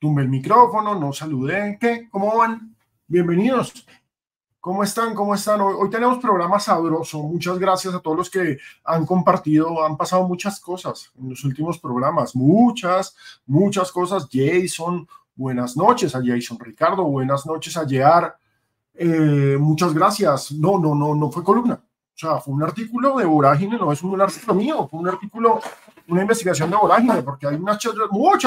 Tumbe el micrófono, no saludé. ¿Qué? ¿Cómo van? Bienvenidos. ¿Cómo están? ¿Cómo están? Hoy, tenemos programa sabroso. Muchas gracias a todos los que han compartido. Han pasado muchas cosas en los últimos programas. Muchas, muchas cosas. Jason, buenas noches a Jason Ricardo. Buenas noches a Year. Eh, muchas gracias. No, no, no, no fue columna. O sea, fue un artículo de Vorágine, no es un artículo mío, fue un artículo, una investigación de Vorágine, porque hay muchas,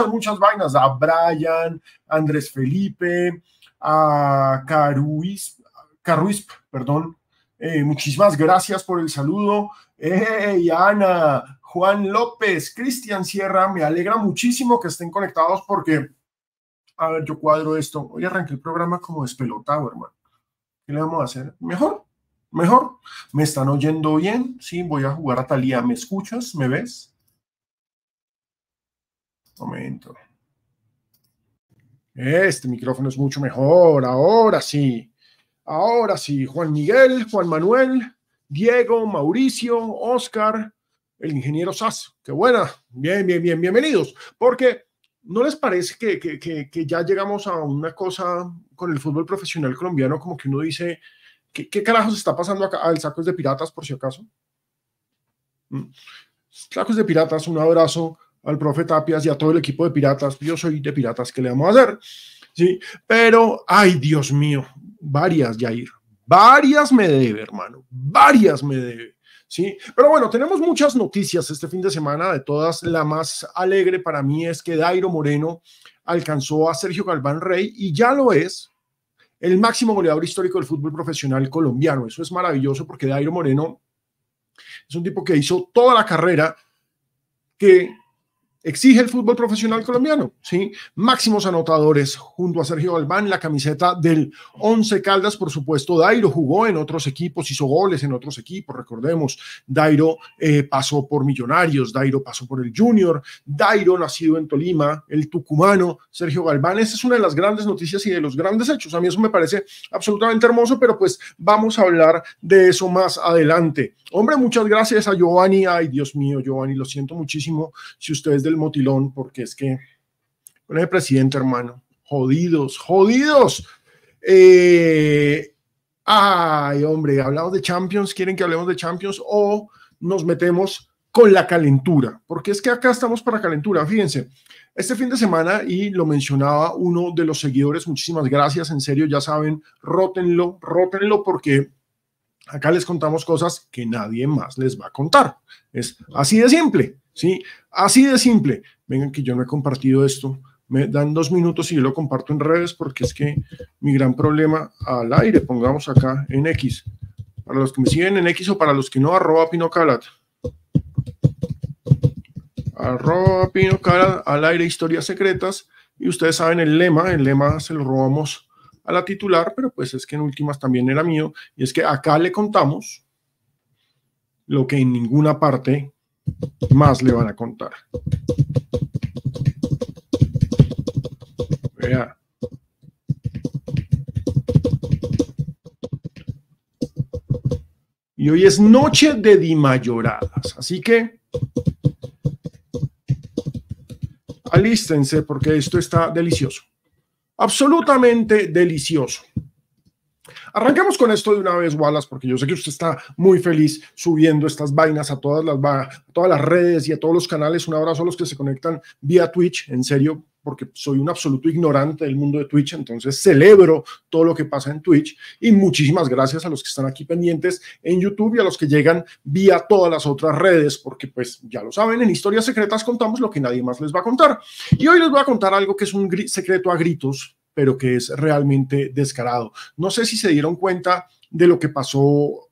muchas vainas, a Brian, a Andrés Felipe, a Caruis, Caruisp, perdón, eh, muchísimas gracias por el saludo, eh, Ana, Juan López, Cristian Sierra, me alegra muchísimo que estén conectados porque, a ver, yo cuadro esto, hoy arranqué el programa como despelotado, hermano. ¿Qué le vamos a hacer? Mejor, mejor. ¿Me están oyendo bien? Sí, voy a jugar a Talía. ¿Me escuchas? ¿Me ves? Momento. Este micrófono es mucho mejor. Ahora sí. Ahora sí. Juan Miguel, Juan Manuel, Diego, Mauricio, Oscar, el ingeniero Sass. Qué buena. Bien, bien, bien. Bienvenidos. Porque ¿no les parece que, que ya llegamos a una cosa con el fútbol profesional colombiano como que uno dice... ¿Qué, carajos está pasando acá? Al ah, Sacos de Piratas, por si acaso. Mm. Sacos de Piratas, un abrazo al profe Tapias y a todo el equipo de Piratas. Yo soy de Piratas, ¿qué le vamos a hacer? Sí, pero, ay, Dios mío, varias, Jair. Varias me debe, hermano. Varias me debe. Sí, pero bueno, tenemos muchas noticias este fin de semana. De todas, la más alegre para mí es que Dairo Moreno alcanzó a Sergio Galván Rey y ya lo es el máximo goleador histórico del fútbol profesional colombiano. Eso es maravilloso porque Dairo Moreno es un tipo que hizo toda la carrera que Exige el fútbol profesional colombiano, ¿sí? Máximos anotadores junto a Sergio Galván, la camiseta del Once Caldas, por supuesto, Dairo jugó en otros equipos, hizo goles en otros equipos, recordemos, Dairo eh, pasó por Millonarios, Dairo pasó por el Junior, Dairo nacido en Tolima, el tucumano, Sergio Galván, esa es una de las grandes noticias y de los grandes hechos, a mí eso me parece absolutamente hermoso, pero pues vamos a hablar de eso más adelante. Hombre, muchas gracias a Giovanni, ay Dios mío, Giovanni, lo siento muchísimo si ustedes de el motilón, porque es que con el presidente, hermano, jodidos, jodidos. Eh, ay, hombre, hablamos de Champions, quieren que hablemos de Champions o nos metemos con la calentura, porque es que acá estamos para calentura. Fíjense, este fin de semana, y lo mencionaba uno de los seguidores, muchísimas gracias, en serio, ya saben, rótenlo, rótenlo, porque acá les contamos cosas que nadie más les va a contar. Es así de simple. ¿sí? Así de simple. Vengan que yo no he compartido esto. Me dan dos minutos y yo lo comparto en redes porque es que mi gran problema al aire, pongamos acá en X. Para los que me siguen en X o para los que no, arroba pinocalat. Arroba pinocalat al aire historias secretas. Y ustedes saben el lema, el lema se lo robamos a la titular, pero pues es que en últimas también era mío. Y es que acá le contamos lo que en ninguna parte más le van a contar. Vea. Y hoy es noche de dimayoradas, así que alístense porque esto está delicioso. Absolutamente delicioso. Arrancamos con esto de una vez, Wallace, porque yo sé que usted está muy feliz subiendo estas vainas a todas las, a todas las redes y a todos los canales. Un abrazo a los que se conectan vía Twitch, en serio, porque soy un absoluto ignorante del mundo de Twitch, entonces celebro todo lo que pasa en Twitch y muchísimas gracias a los que están aquí pendientes en YouTube y a los que llegan vía todas las otras redes, porque pues ya lo saben, en Historias Secretas contamos lo que nadie más les va a contar. Y hoy les voy a contar algo que es un secreto a gritos, pero que es realmente descarado. No sé si se dieron cuenta de lo que pasó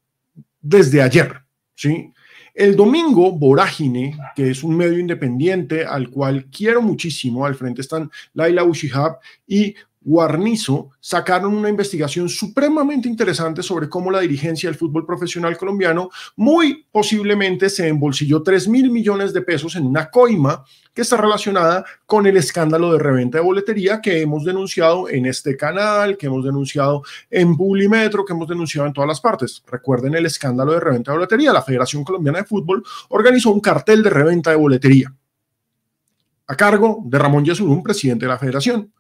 desde ayer, ¿sí? El domingo, Vorágine, que es un medio independiente al cual quiero muchísimo, al frente están Laila Ushihab y Guarnizo sacaron una investigación supremamente interesante sobre cómo la dirigencia del fútbol profesional colombiano muy posiblemente se embolsilló 3 mil millones de pesos en una coima que está relacionada con el escándalo de reventa de boletería que hemos denunciado en este canal, que hemos denunciado en Bulimetro que hemos denunciado en todas las partes. Recuerden el escándalo de reventa de boletería. La Federación Colombiana de Fútbol organizó un cartel de reventa de boletería a cargo de Ramón Yesurún, presidente de la federación.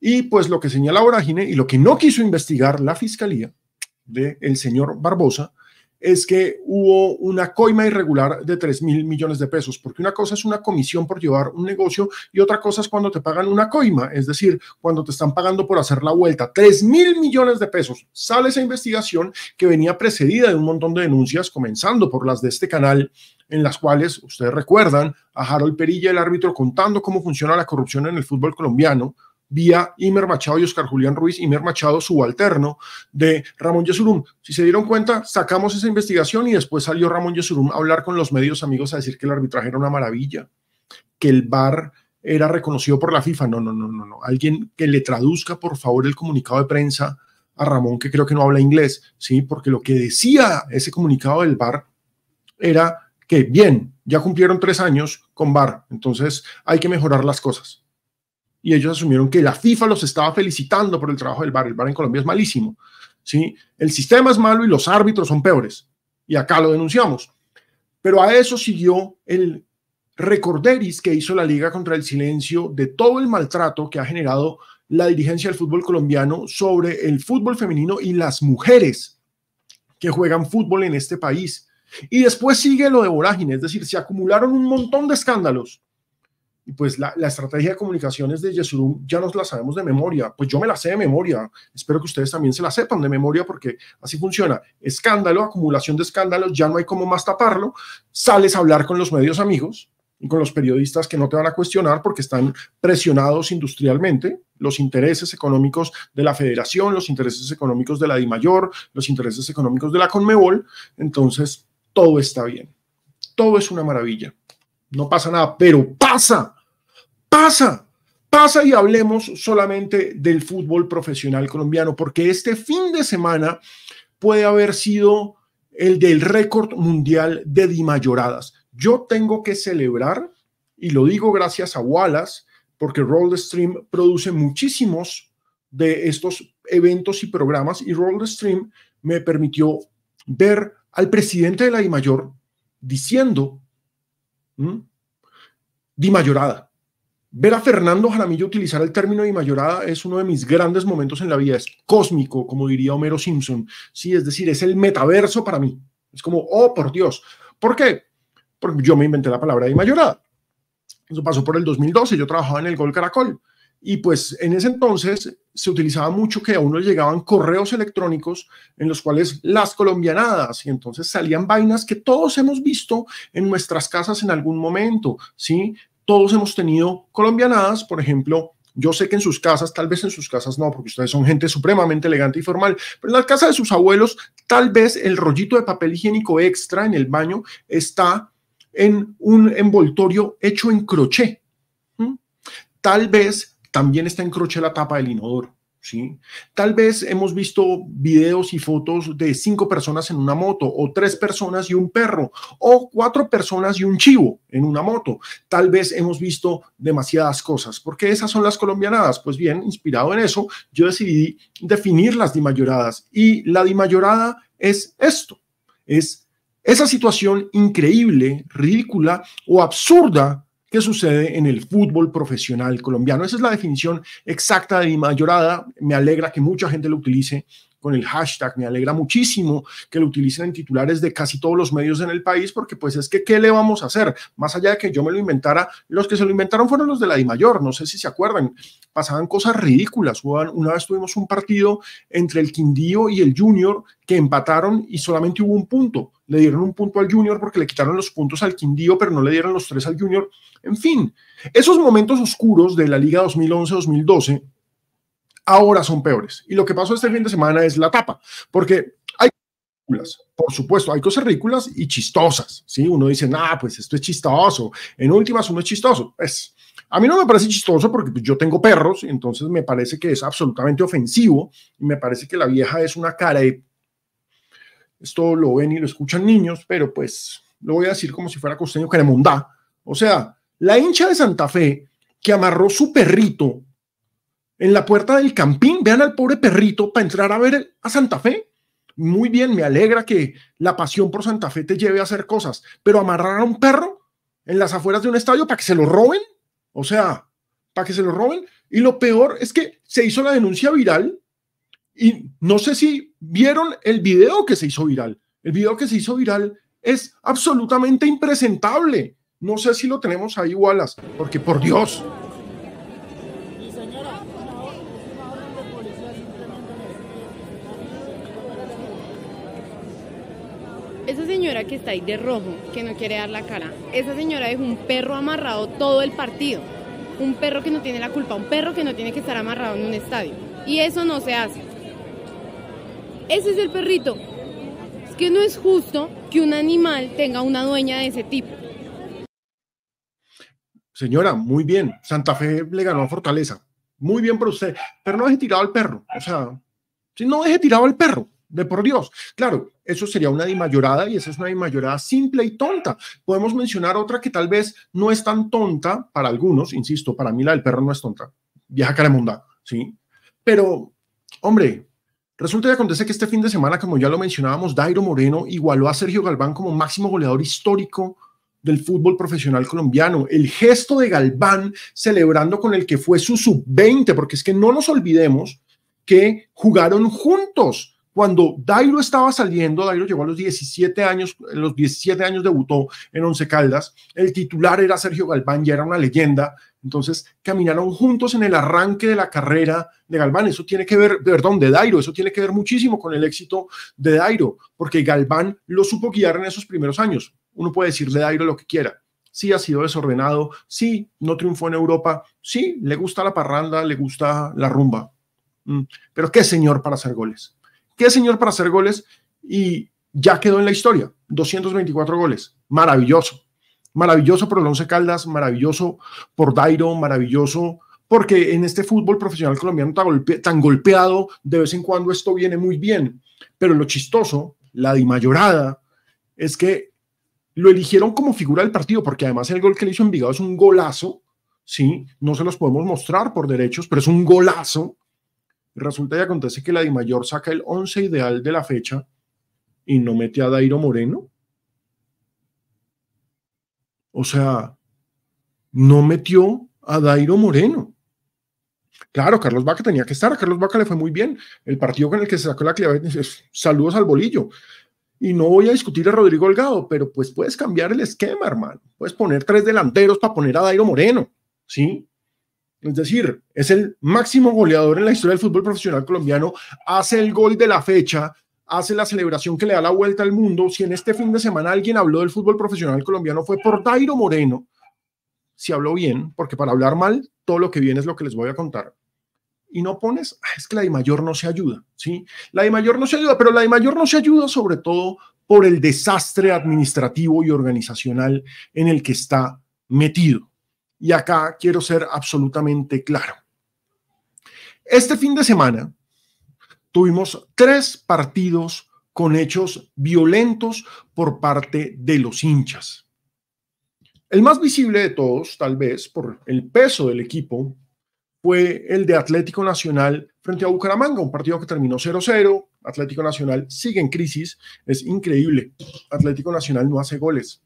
Y pues lo que señala Orágine y lo que no quiso investigar la fiscalía del señor Barbosa es que hubo una coima irregular de 3 mil millones de pesos, porque una cosa es una comisión por llevar un negocio y otra cosa es cuando te pagan una coima, es decir, cuando te están pagando por hacer la vuelta. 3 mil millones de pesos. Sale esa investigación que venía precedida de un montón de denuncias, comenzando por las de este canal, en las cuales ustedes recuerdan a Harold Perilla, el árbitro, contando cómo funciona la corrupción en el fútbol colombiano, vía Imer Machado y Oscar Julián Ruiz, Imer Machado subalterno de Ramón Yesurum. Si se dieron cuenta, sacamos esa investigación y después salió Ramón Yesurum a hablar con los medios amigos a decir que el arbitraje era una maravilla, que el VAR era reconocido por la FIFA. No, no, no, no, no. Alguien que le traduzca, por favor, el comunicado de prensa a Ramón, que creo que no habla inglés, ¿sí? Porque lo que decía ese comunicado del VAR era que, bien, ya cumplieron tres años con VAR, entonces hay que mejorar las cosas y ellos asumieron que la FIFA los estaba felicitando por el trabajo del barrio. El bar en Colombia es malísimo. ¿sí? El sistema es malo y los árbitros son peores. Y acá lo denunciamos. Pero a eso siguió el recorderis que hizo la Liga contra el Silencio de todo el maltrato que ha generado la dirigencia del fútbol colombiano sobre el fútbol femenino y las mujeres que juegan fútbol en este país. Y después sigue lo de vorágine, es decir, se acumularon un montón de escándalos y pues la, estrategia de comunicaciones de Yesurum ya nos la sabemos de memoria. Pues yo me la sé de memoria. Espero que ustedes también se la sepan de memoria porque así funciona. Escándalo, acumulación de escándalos, ya no hay cómo más taparlo. Sales a hablar con los medios amigos y con los periodistas que no te van a cuestionar porque están presionados industrialmente, los intereses económicos de la federación, los intereses económicos de la DIMAYOR, los intereses económicos de la CONMEBOL. Entonces, todo está bien. Todo es una maravilla. No pasa nada, pero pasa Pasa, pasa y hablemos solamente del fútbol profesional colombiano, porque este fin de semana puede haber sido el del récord mundial de Dimayoradas. Yo tengo que celebrar, y lo digo gracias a Wallace, porque Stream produce muchísimos de estos eventos y programas, y Stream me permitió ver al presidente de la Dimayor diciendo Dimayorada. Ver a Fernando Jaramillo utilizar el término de mayorada es uno de mis grandes momentos en la vida. Es cósmico, como diría Homero Simpson. Sí, es decir, es el metaverso para mí. Es como, oh, por Dios. ¿Por qué? Porque yo me inventé la palabra de mayorada. Eso pasó por el 2012. Yo trabajaba en el Gol Caracol. Y pues en ese entonces se utilizaba mucho que a uno llegaban correos electrónicos en los cuales las colombianadas y entonces salían vainas que todos hemos visto en nuestras casas en algún momento, ¿sí? todos hemos tenido colombianadas, por ejemplo, yo sé que en sus casas, tal vez en sus casas no, porque ustedes son gente supremamente elegante y formal, pero en la casa de sus abuelos, tal vez el rollito de papel higiénico extra en el baño está en un envoltorio hecho en crochet. ¿Mm? Tal vez también está en crochet la tapa del inodoro. Tal vez hemos visto videos y fotos de cinco personas en una moto, o tres personas y un perro, o cuatro personas y un chivo en una moto. Tal vez hemos visto demasiadas cosas, porque esas son las colombianadas. Pues bien, inspirado en eso, yo decidí definir las dimayoradas. Y la dimayorada es esto, es esa situación increíble, ridícula o absurda ¿Qué sucede en el fútbol profesional colombiano. Esa es la definición exacta de mayorada. Me alegra que mucha gente lo utilice el hashtag. Me alegra muchísimo que lo utilicen en titulares de casi todos los medios en el país, porque pues es que, ¿qué le vamos a hacer? Más allá de que yo me lo inventara, los que se lo inventaron fueron los de la DIMAYOR, no sé si se acuerdan, pasaban cosas ridículas. Una vez tuvimos un partido entre el Quindío y el Junior que empataron y solamente hubo un punto. Le dieron un punto al Junior porque le quitaron los puntos al Quindío, pero no le dieron los tres al Junior. En fin, esos momentos oscuros de la Liga 2011-2012 ahora son peores. Y lo que pasó este fin de semana es la tapa, porque hay por supuesto, hay cosas ridículas y chistosas, ¿sí? Uno dice, ah, pues esto es chistoso, en últimas uno es chistoso, pues a mí no me parece chistoso porque pues, yo tengo perros, entonces me parece que es absolutamente ofensivo, y me parece que la vieja es una cara de... Esto lo ven y lo escuchan niños, pero pues lo voy a decir como si fuera costeño caremondá. O sea, la hincha de Santa Fe que amarró su perrito en la puerta del campín, vean al pobre perrito para entrar a ver a Santa Fe. Muy bien, me alegra que la pasión por Santa Fe te lleve a hacer cosas, pero amarrar a un perro en las afueras de un estadio para que se lo roben, o sea, para que se lo roben. Y lo peor es que se hizo la denuncia viral y no sé si vieron el video que se hizo viral. El video que se hizo viral es absolutamente impresentable. No sé si lo tenemos ahí, Wallace, porque por Dios, que está ahí de rojo, que no quiere dar la cara, esa señora es un perro amarrado todo el partido. Un perro que no tiene la culpa, un perro que no tiene que estar amarrado en un estadio. Y eso no se hace. Ese es el perrito. Es que no es justo que un animal tenga una dueña de ese tipo. Señora, muy bien. Santa Fe le ganó a Fortaleza. Muy bien por usted. Pero no deje tirado al perro. O sea, si no deje tirado al perro de por Dios. Claro, eso sería una dimayorada y esa es una dimayorada simple y tonta. Podemos mencionar otra que tal vez no es tan tonta para algunos, insisto, para mí la del perro no es tonta, vieja caramunda, ¿sí? Pero, hombre, Resulta que acontece que este fin de semana, como ya lo mencionábamos, Dairo Moreno igualó a Sergio Galván como máximo goleador histórico del fútbol profesional colombiano. El gesto de Galván celebrando con el que fue su sub-20, porque es que no nos olvidemos que jugaron juntos cuando Dairo estaba saliendo, Dairo llegó a los 17 años, en los 17 años debutó en Once Caldas, el titular era Sergio Galván, ya era una leyenda, entonces caminaron juntos en el arranque de la carrera de Galván, eso tiene que ver, perdón, de Dairo, eso tiene que ver muchísimo con el éxito de Dairo, porque Galván lo supo guiar en esos primeros años, uno puede decirle a Dairo lo que quiera, sí ha sido desordenado, sí no triunfó en Europa, sí le gusta la parranda, le gusta la rumba, mm. pero qué señor para hacer goles qué señor para hacer goles y ya quedó en la historia, 224 goles, maravilloso, maravilloso por Alonso Caldas, maravilloso por Dairo, maravilloso porque en este fútbol profesional colombiano tan, golpeado, de vez en cuando esto viene muy bien, pero lo chistoso, la dimayorada, es que lo eligieron como figura del partido, porque además el gol que le hizo Envigado es un golazo, ¿sí? No se los podemos mostrar por derechos, pero es un golazo, Resulta y acontece que la Di Mayor saca el 11 ideal de la fecha y no mete a Dairo Moreno. O sea, no metió a Dairo Moreno. Claro, Carlos Vaca tenía que estar, a Carlos Vaca le fue muy bien. El partido con el que se sacó la clave, saludos al bolillo. Y no voy a discutir a Rodrigo Holgado, pero pues puedes cambiar el esquema, hermano. Puedes poner tres delanteros para poner a Dairo Moreno, ¿sí? Es decir, es el máximo goleador en la historia del fútbol profesional colombiano, hace el gol de la fecha, hace la celebración que le da la vuelta al mundo. Si en este fin de semana alguien habló del fútbol profesional colombiano fue por Dairo Moreno, si habló bien, porque para hablar mal, todo lo que viene es lo que les voy a contar. Y no pones, ah, es que la de mayor no se ayuda, ¿sí? La de mayor no se ayuda, pero la de mayor no se ayuda sobre todo por el desastre administrativo y organizacional en el que está metido. Y acá quiero ser absolutamente claro. Este fin de semana tuvimos tres partidos con hechos violentos por parte de los hinchas. El más visible de todos, tal vez por el peso del equipo, fue el de Atlético Nacional frente a Bucaramanga, un partido que terminó 0-0. Atlético Nacional sigue en crisis, es increíble. Atlético Nacional no hace goles.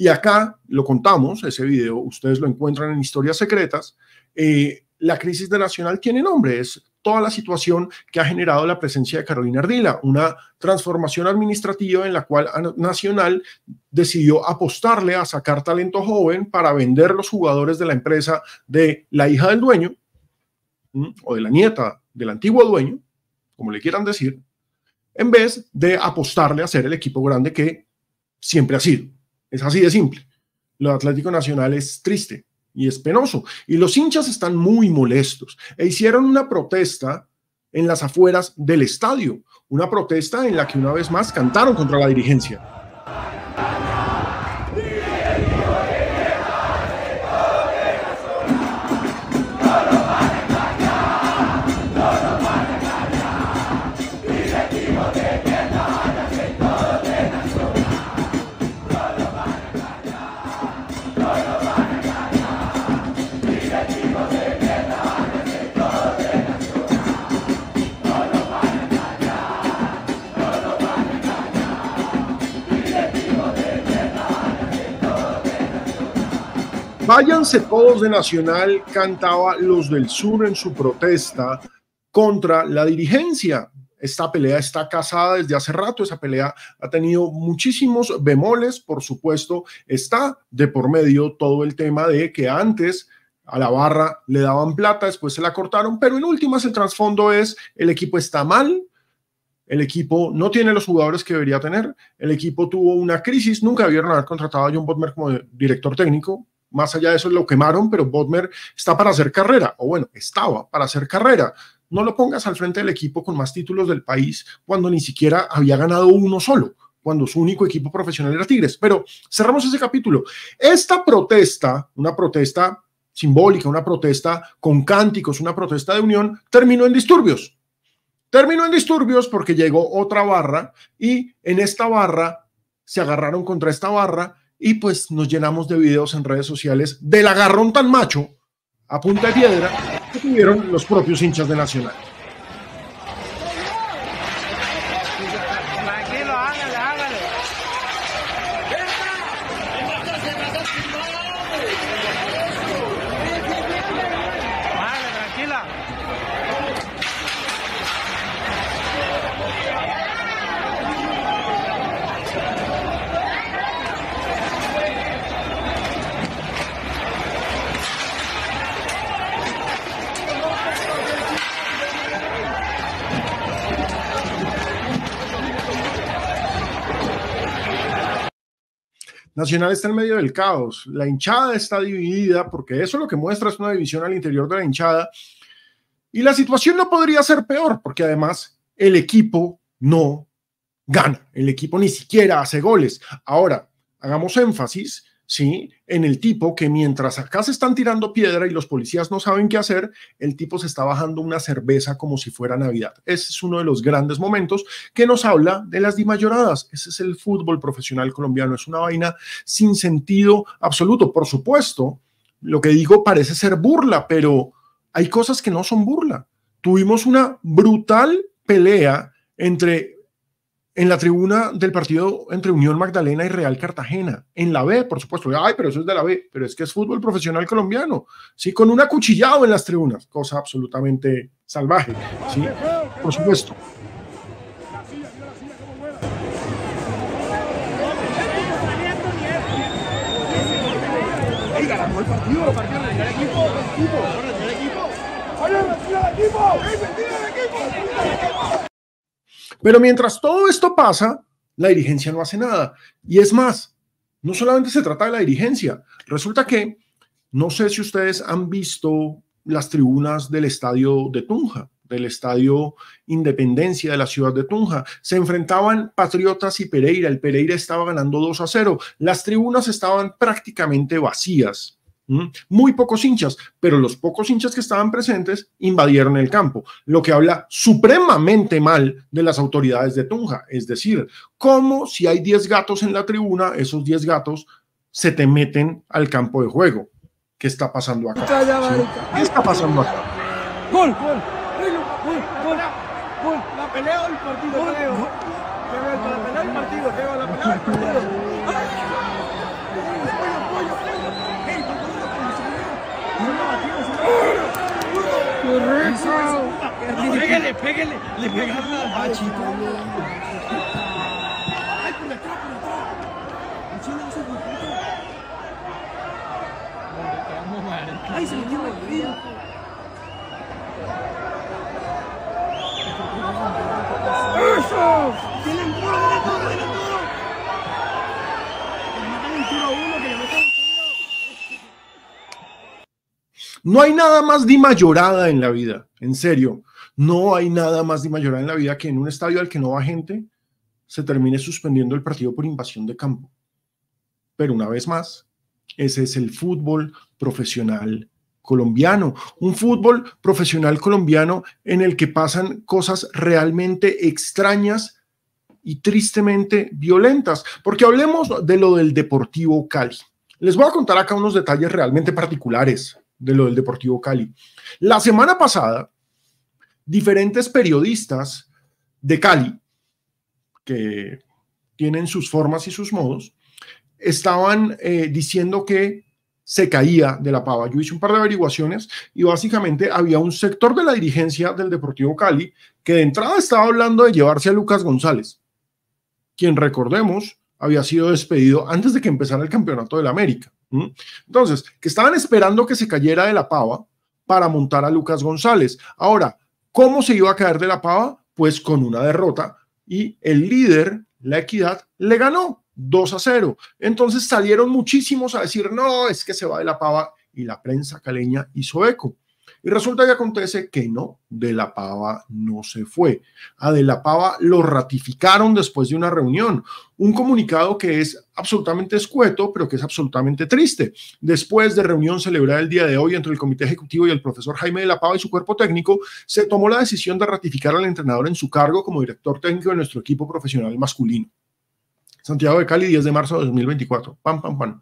Y acá lo contamos, ese video, ustedes lo encuentran en Historias Secretas. Eh, la crisis de Nacional tiene nombre, es toda la situación que ha generado la presencia de Carolina Ardila, una transformación administrativa en la cual Nacional decidió apostarle a sacar talento joven para vender los jugadores de la empresa de la hija del dueño o de la nieta del antiguo dueño, como le quieran decir, en vez de apostarle a ser el equipo grande que siempre ha sido. Es así de simple. Lo Atlético Nacional es triste y es penoso. Y los hinchas están muy molestos e hicieron una protesta en las afueras del estadio, una protesta en la que una vez más cantaron contra la dirigencia. Váyanse todos de Nacional cantaba Los del Sur en su protesta contra la dirigencia esta pelea está casada desde hace rato, esa pelea ha tenido muchísimos bemoles, por supuesto, está de por medio todo el tema de que antes a la barra le daban plata, después se la cortaron, pero en últimas el trasfondo es el equipo está mal, el equipo no tiene los jugadores que debería tener, el equipo tuvo una crisis, nunca debieron haber contratado a John Bodmer como director técnico, más allá de eso lo quemaron, pero Bodmer está para hacer carrera, o bueno, estaba para hacer carrera no lo pongas al frente del equipo con más títulos del país cuando ni siquiera había ganado uno solo, cuando su único equipo profesional era Tigres. Pero cerramos ese capítulo. Esta protesta, una protesta simbólica, una protesta con cánticos, una protesta de unión, terminó en disturbios. Terminó en disturbios porque llegó otra barra y en esta barra se agarraron contra esta barra y pues nos llenamos de videos en redes sociales del agarrón tan macho a punta de piedra que tuvieron los propios hinchas de Nacional. Nacional está en medio del caos, la hinchada está dividida, porque eso lo que muestra es una división al interior de la hinchada, y la situación no podría ser peor, porque además el equipo no gana, el equipo ni siquiera hace goles. Ahora, hagamos énfasis ¿sí? En el tipo que mientras acá se están tirando piedra y los policías no saben qué hacer, el tipo se está bajando una cerveza como si fuera Navidad. Ese es uno de los grandes momentos que nos habla de las dimayoradas. Ese es el fútbol profesional colombiano. Es una vaina sin sentido absoluto. Por supuesto, lo que digo parece ser burla, pero hay cosas que no son burla. Tuvimos una brutal pelea entre en la tribuna del partido entre Unión Magdalena y Real Cartagena, en la B, por supuesto. Ay, pero eso es de la B, pero es que es fútbol profesional colombiano, ¿sí? Con un acuchillado en las tribunas, cosa absolutamente salvaje, ¿sí? Por supuesto. el partido, el partido, el equipo, el equipo, el equipo. el equipo! equipo! Pero mientras todo esto pasa, la dirigencia no hace nada. Y es más, no solamente se trata de la dirigencia. Resulta que, no sé si ustedes han visto las tribunas del estadio de Tunja, del estadio Independencia de la ciudad de Tunja. Se enfrentaban Patriotas y Pereira. El Pereira estaba ganando 2 a 0. Las tribunas estaban prácticamente vacías. Muy pocos hinchas, pero los pocos hinchas que estaban presentes invadieron el campo, lo que habla supremamente mal de las autoridades de Tunja. Es decir, como si hay 10 gatos en la tribuna, esos 10 gatos se te meten al campo de juego. ¿Qué está pasando acá? ¿Qué está pasando acá? ¡Gol! ¡Gol! ¡Gol! ¡Gol! ¡La pelea partido! ¡La partido! ¡La pelea pégale! ¡Le pegaron al bachito! ¡Ay, por detrás, por detrás! ¡Ay, se le el ¡Eso! ¡Tienen le No hay nada más de Mayorada en la vida, en serio. No hay nada más de Mayorada en la vida que en un estadio al que no va gente se termine suspendiendo el partido por invasión de campo. Pero una vez más, ese es el fútbol profesional colombiano, un fútbol profesional colombiano en el que pasan cosas realmente extrañas y tristemente violentas, porque hablemos de lo del Deportivo Cali. Les voy a contar acá unos detalles realmente particulares de lo del Deportivo Cali. La semana pasada, diferentes periodistas de Cali, que tienen sus formas y sus modos, estaban eh, diciendo que se caía de la pava. Yo hice un par de averiguaciones y básicamente había un sector de la dirigencia del Deportivo Cali que de entrada estaba hablando de llevarse a Lucas González, quien recordemos había sido despedido antes de que empezara el campeonato la América. ¿Mm? Entonces, que estaban esperando que se cayera de la pava para montar a Lucas González. Ahora, ¿cómo se iba a caer de la pava? Pues con una derrota y el líder, la equidad, le ganó 2 a 0. Entonces salieron muchísimos a decir, no, es que se va de la pava y la prensa caleña hizo eco. Y resulta que acontece que no, de la Pava no se fue. A ah, de la Pava lo ratificaron después de una reunión. Un comunicado que es absolutamente escueto, pero que es absolutamente triste. Después de reunión celebrada el día de hoy entre el Comité Ejecutivo y el profesor Jaime de la Pava y su cuerpo técnico, se tomó la decisión de ratificar al entrenador en su cargo como director técnico de nuestro equipo profesional masculino. Santiago de Cali, 10 de marzo de 2024. Pam, pam, pam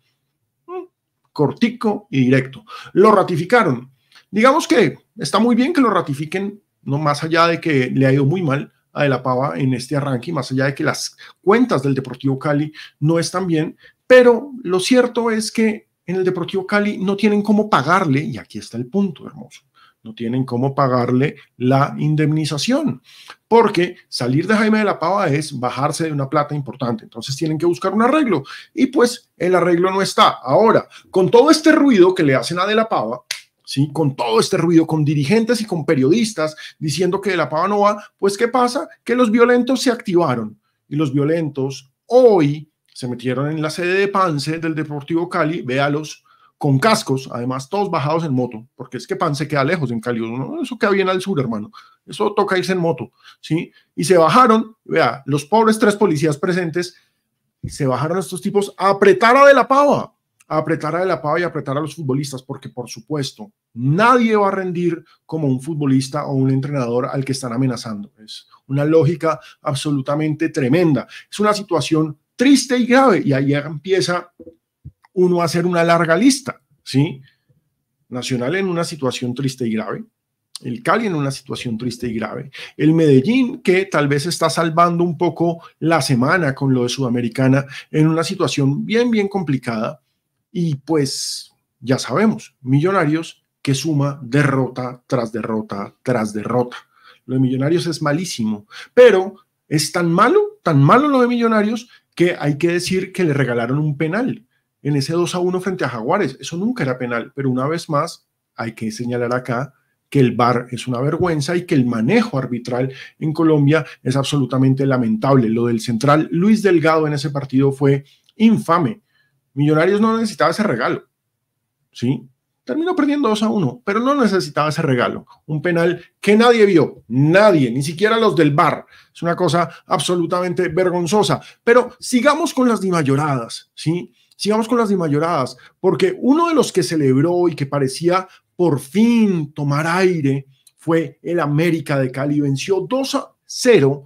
mm, cortico y directo. Lo ratificaron. Digamos que está muy bien que lo ratifiquen, no más allá de que le ha ido muy mal a De La Pava en este arranque, más allá de que las cuentas del Deportivo Cali no están bien, pero lo cierto es que en el Deportivo Cali no tienen cómo pagarle, y aquí está el punto hermoso, no tienen cómo pagarle la indemnización, porque salir de Jaime de la Pava es bajarse de una plata importante, entonces tienen que buscar un arreglo, y pues el arreglo no está. Ahora, con todo este ruido que le hacen a de la Pava, con todo este ruido, con dirigentes y con periodistas diciendo que de la pava no va, pues ¿qué pasa? Que los violentos se activaron y los violentos hoy se metieron en la sede de Pance del Deportivo Cali, véalos, con cascos, además todos bajados en moto, porque es que Pance queda lejos en Cali, eso queda bien al sur, hermano, eso toca irse en moto, ¿sí? Y se bajaron, vea, los pobres tres policías presentes, se bajaron estos tipos a apretar a De La Pava, apretar a la pava y apretar a los futbolistas, porque por supuesto, nadie va a rendir como un futbolista o un entrenador al que están amenazando. Es una lógica absolutamente tremenda. Es una situación triste y grave y ahí empieza uno a hacer una larga lista, ¿sí? Nacional en una situación triste y grave, el Cali en una situación triste y grave, el Medellín que tal vez está salvando un poco la semana con lo de Sudamericana en una situación bien, bien complicada, y pues ya sabemos, Millonarios que suma derrota tras derrota tras derrota. Lo de Millonarios es malísimo, pero es tan malo, tan malo lo de Millonarios que hay que decir que le regalaron un penal en ese 2 a 1 frente a Jaguares. Eso nunca era penal, pero una vez más hay que señalar acá que el VAR es una vergüenza y que el manejo arbitral en Colombia es absolutamente lamentable. Lo del central Luis Delgado en ese partido fue infame. Millonarios no necesitaba ese regalo, ¿sí? Terminó perdiendo 2 a 1, pero no necesitaba ese regalo. Un penal que nadie vio, nadie, ni siquiera los del bar. Es una cosa absolutamente vergonzosa. Pero sigamos con las dimayoradas, ¿sí? Sigamos con las mayoradas. porque uno de los que celebró y que parecía por fin tomar aire fue el América de Cali. Venció 2 a 0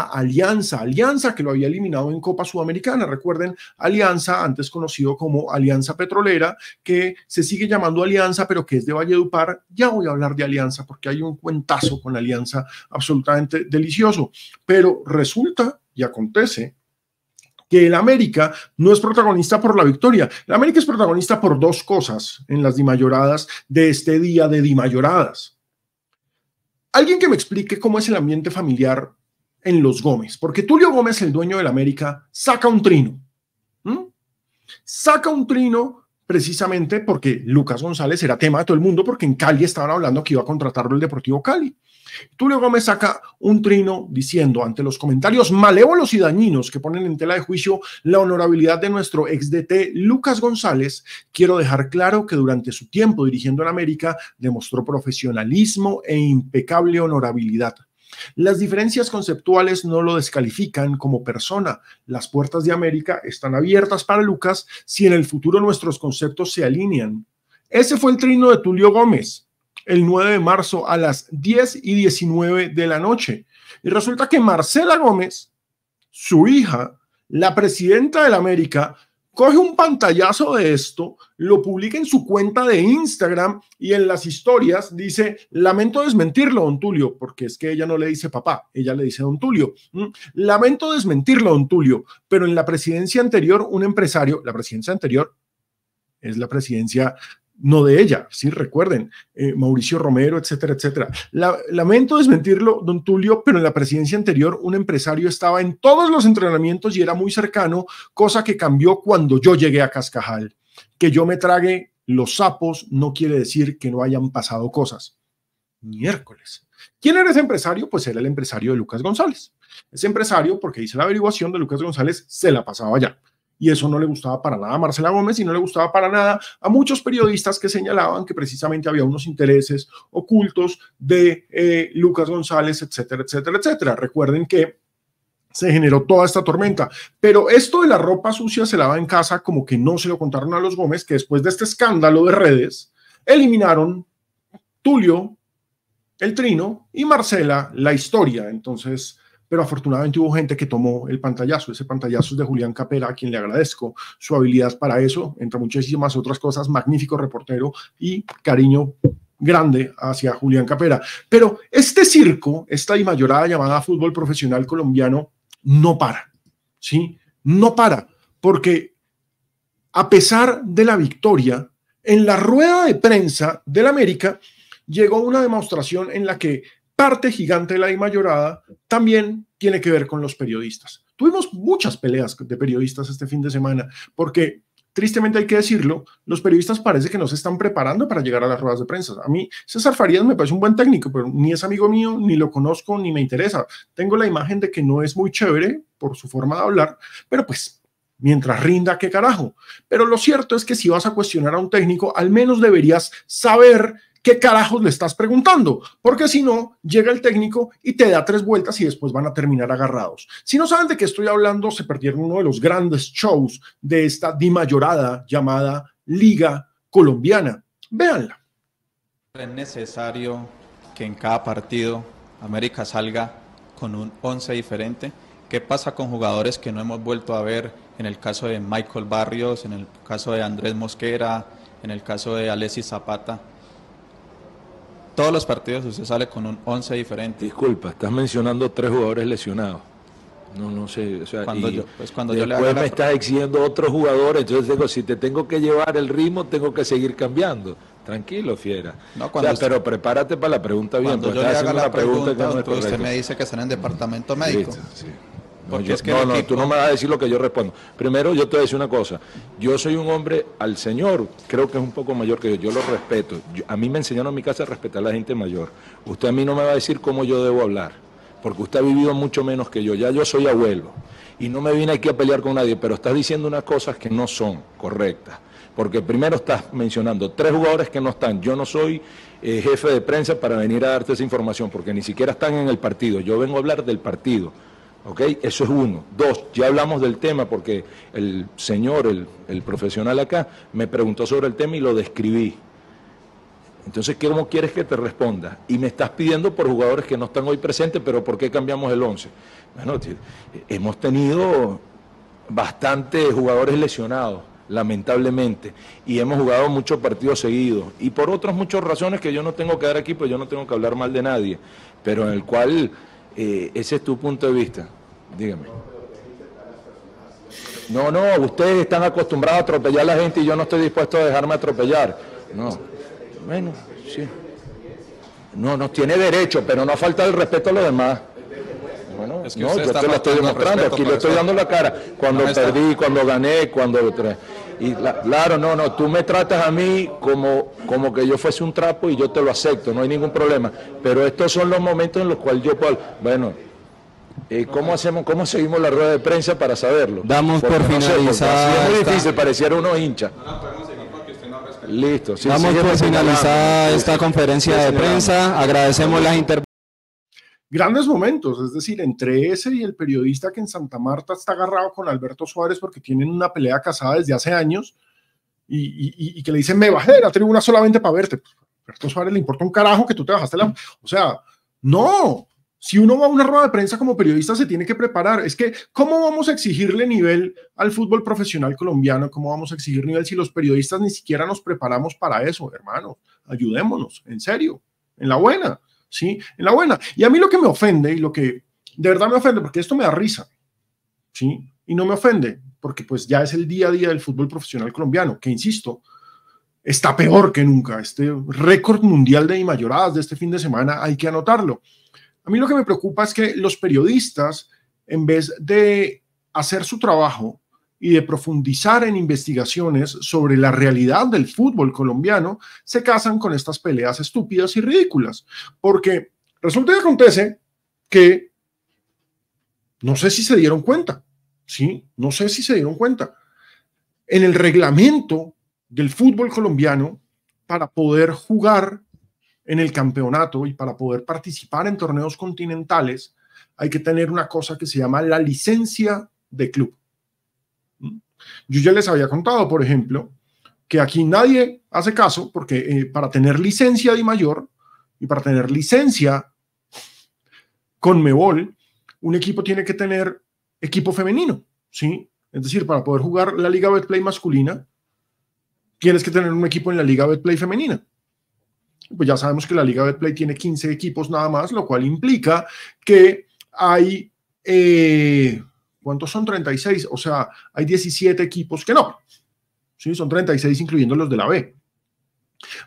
Alianza. Alianza que lo había eliminado en Copa Sudamericana. Recuerden, Alianza, antes conocido como Alianza Petrolera, que se sigue llamando Alianza, pero que es de Valledupar. Ya voy a hablar de Alianza porque hay un cuentazo con Alianza absolutamente delicioso. Pero resulta y acontece que el América no es protagonista por la victoria. El América es protagonista por dos cosas en las dimayoradas de este día de dimayoradas. Alguien que me explique cómo es el ambiente familiar en los Gómez, porque Tulio Gómez, el dueño del América, saca un trino. Saca un trino precisamente porque Lucas González era tema de todo el mundo, porque en Cali estaban hablando que iba a contratarlo el Deportivo Cali. Tulio Gómez saca un trino diciendo ante los comentarios malévolos y dañinos que ponen en tela de juicio la honorabilidad de nuestro ex DT Lucas González, quiero dejar claro que durante su tiempo dirigiendo en América demostró profesionalismo e impecable honorabilidad. Las diferencias conceptuales no lo descalifican como persona. Las puertas de América están abiertas para Lucas si en el futuro nuestros conceptos se alinean. Ese fue el trino de Tulio Gómez, el 9 de marzo a las 10 y 19 de la noche. Y resulta que Marcela Gómez, su hija, la presidenta de América, coge un pantallazo de esto, lo publica en su cuenta de Instagram y en las historias dice, lamento desmentirlo, don Tulio, porque es que ella no le dice papá, ella le dice don Tulio. Mm, lamento desmentirlo, don Tulio, pero en la presidencia anterior, un empresario, la presidencia anterior es la presidencia no de ella, sí, recuerden, eh, Mauricio Romero, etcétera, etcétera. lamento desmentirlo, don Tulio, pero en la presidencia anterior un empresario estaba en todos los entrenamientos y era muy cercano, cosa que cambió cuando yo llegué a Cascajal. Que yo me trague los sapos no quiere decir que no hayan pasado cosas. Miércoles. ¿Quién era ese empresario? Pues era el empresario de Lucas González. Ese empresario, porque hice la averiguación de Lucas González, se la pasaba allá y eso no le gustaba para nada a Marcela Gómez y no le gustaba para nada a muchos periodistas que señalaban que precisamente había unos intereses ocultos de eh, Lucas González, etcétera, etcétera, etcétera. Recuerden que se generó toda esta tormenta. Pero esto de la ropa sucia se lava en casa, como que no se lo contaron a los Gómez, que después de este escándalo de redes, eliminaron Tulio, el Trino y Marcela la historia. Entonces, pero afortunadamente hubo gente que tomó el pantallazo. Ese pantallazo es de Julián Capera, a quien le agradezco su habilidad para eso, entre muchísimas otras cosas. Magnífico reportero y cariño grande hacia Julián Capera. Pero este circo, esta y mayorada llamada fútbol profesional colombiano, no para, ¿sí? No para, porque a pesar de la victoria, en la rueda de prensa del América llegó una demostración en la que parte gigante de la Mayorada también tiene que ver con los periodistas. Tuvimos muchas peleas de periodistas este fin de semana, porque tristemente hay que decirlo, los periodistas parece que no se están preparando para llegar a las ruedas de prensa. A mí, César Farías me parece un buen técnico, pero ni es amigo mío, ni lo conozco, ni me interesa. Tengo la imagen de que no es muy chévere por su forma de hablar, pero pues mientras rinda, qué carajo. Pero lo cierto es que si vas a cuestionar a un técnico, al menos deberías saber qué carajos le estás preguntando, porque si no, llega el técnico y te da tres vueltas y después van a terminar agarrados. Si no saben de qué estoy hablando, se perdieron uno de los grandes shows de esta dimayorada llamada Liga Colombiana. Véanla. Es necesario que en cada partido América salga con un 11 diferente. ¿Qué pasa con jugadores que no hemos vuelto a ver? En el caso de Michael Barrios, en el caso de Andrés Mosquera, en el caso de Alexis Zapata todos los partidos usted sale con un 11 diferente. Disculpa, estás mencionando tres jugadores lesionados. No, no sé. O sea, cuando yo, pues cuando después yo me estás exigiendo otro jugador, entonces digo, si te tengo que llevar el ritmo, tengo que seguir cambiando. Tranquilo, fiera. No, pero prepárate para la pregunta bien. Cuando pues, yo le la pregunta, usted, me dice que será en departamento médico no, no, tú no me vas a decir lo que yo respondo. Primero, yo te voy a decir una cosa. Yo soy un hombre al Señor, creo que es un poco mayor que yo. Yo lo respeto. a mí me enseñaron en mi casa a respetar a la gente mayor. Usted a mí no me va a decir cómo yo debo hablar, porque usted ha vivido mucho menos que yo. Ya yo soy abuelo y no me vine aquí a pelear con nadie, pero estás diciendo unas cosas que no son correctas. Porque primero estás mencionando tres jugadores que no están. Yo no soy eh, jefe de prensa para venir a darte esa información, porque ni siquiera están en el partido. Yo vengo a hablar del partido. Okay, eso es uno. Dos, ya hablamos del tema porque el señor, el, profesional acá, me preguntó sobre el tema y lo describí. Entonces, ¿cómo quieres que te responda? Y me estás pidiendo por jugadores que no están hoy presentes, pero ¿por qué cambiamos el 11? Bueno, hemos tenido bastantes jugadores lesionados, lamentablemente, y hemos jugado muchos partidos seguidos, y por otras muchas razones que yo no tengo que dar aquí, pues yo no tengo que hablar mal de nadie, pero en el cual eh, ese es tu punto de vista. Dígame. No, no, ustedes están acostumbrados a atropellar a la gente y yo no estoy dispuesto a dejarme atropellar. No. Bueno, sí. No, no tiene derecho, pero no falta el respeto a los demás. Bueno, es no, yo te lo estoy demostrando, aquí le estoy dando la cara. Cuando perdí, cuando gané, cuando... Y claro, no, no, tú me tratas a mí como, como que yo fuese un trapo y yo te lo acepto, no hay ningún problema. Pero estos son los momentos en los cuales yo puedo, bueno, eh, ¿cómo hacemos, cómo seguimos la rueda de prensa para saberlo? Damos por finalizada. es muy difícil, pareciera uno hincha. Listo. Sí, Damos por finalizada esta conferencia de prensa. Agradecemos las intervenciones grandes momentos, es decir, entre ese y el periodista que en Santa Marta está agarrado con Alberto Suárez porque tienen una pelea casada desde hace años y, que le dicen, me bajé de la tribuna solamente para verte. Pues, Alberto Suárez le importa un carajo que tú te bajaste la... Mm. O sea, no, si uno va a una rueda de prensa como periodista, se tiene que preparar. Es que, ¿cómo vamos a exigirle nivel al fútbol profesional colombiano? ¿Cómo vamos a exigir nivel si los periodistas ni siquiera nos preparamos para eso, hermano? Ayudémonos, en serio, en la buena. ¿sí? En la buena. Y a mí lo que me ofende y lo que de verdad me ofende, porque esto me da risa, ¿sí? Y no me ofende, porque pues ya es el día a día del fútbol profesional colombiano, que insisto, está peor que nunca. Este récord mundial de mayoradas de este fin de semana hay que anotarlo. A mí lo que me preocupa es que los periodistas, en vez de hacer su trabajo, y de profundizar en investigaciones sobre la realidad del fútbol colombiano, se casan con estas peleas estúpidas y ridículas. Porque resulta que acontece que no sé si se dieron cuenta, ¿sí? No sé si se dieron cuenta. En el reglamento del fútbol colombiano, para poder jugar en el campeonato y para poder participar en torneos continentales, hay que tener una cosa que se llama la licencia de club. Yo ya les había contado, por ejemplo, que aquí nadie hace caso porque eh, para tener licencia de mayor y para tener licencia con Mebol, un equipo tiene que tener equipo femenino, ¿sí? Es decir, para poder jugar la Liga Betplay masculina, tienes que tener un equipo en la Liga Betplay femenina. Pues ya sabemos que la Liga Betplay tiene 15 equipos nada más, lo cual implica que hay eh, ¿Cuántos son 36? O sea, hay 17 equipos que no. ¿sí? Son 36 incluyendo los de la B.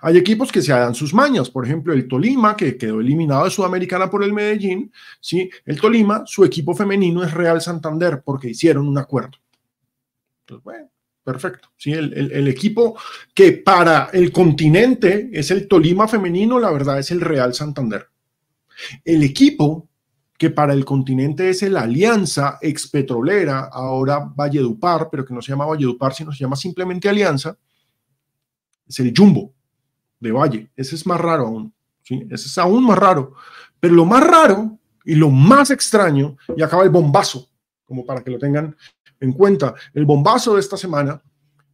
Hay equipos que se dan sus mañas, por ejemplo, el Tolima, que quedó eliminado de Sudamericana por el Medellín, ¿sí? El Tolima, su equipo femenino es Real Santander, porque hicieron un acuerdo. Pues, bueno, perfecto. ¿sí? el equipo que para el continente es el Tolima femenino, la verdad es el Real Santander. El equipo que para el continente es la alianza expetrolera, ahora Valledupar, pero que no se llama Valledupar, sino se llama simplemente alianza, es el Jumbo de Valle. Ese es más raro aún, ese es aún más raro. Pero lo más raro y lo más extraño, y acaba el bombazo, como para que lo tengan en cuenta, el bombazo de esta semana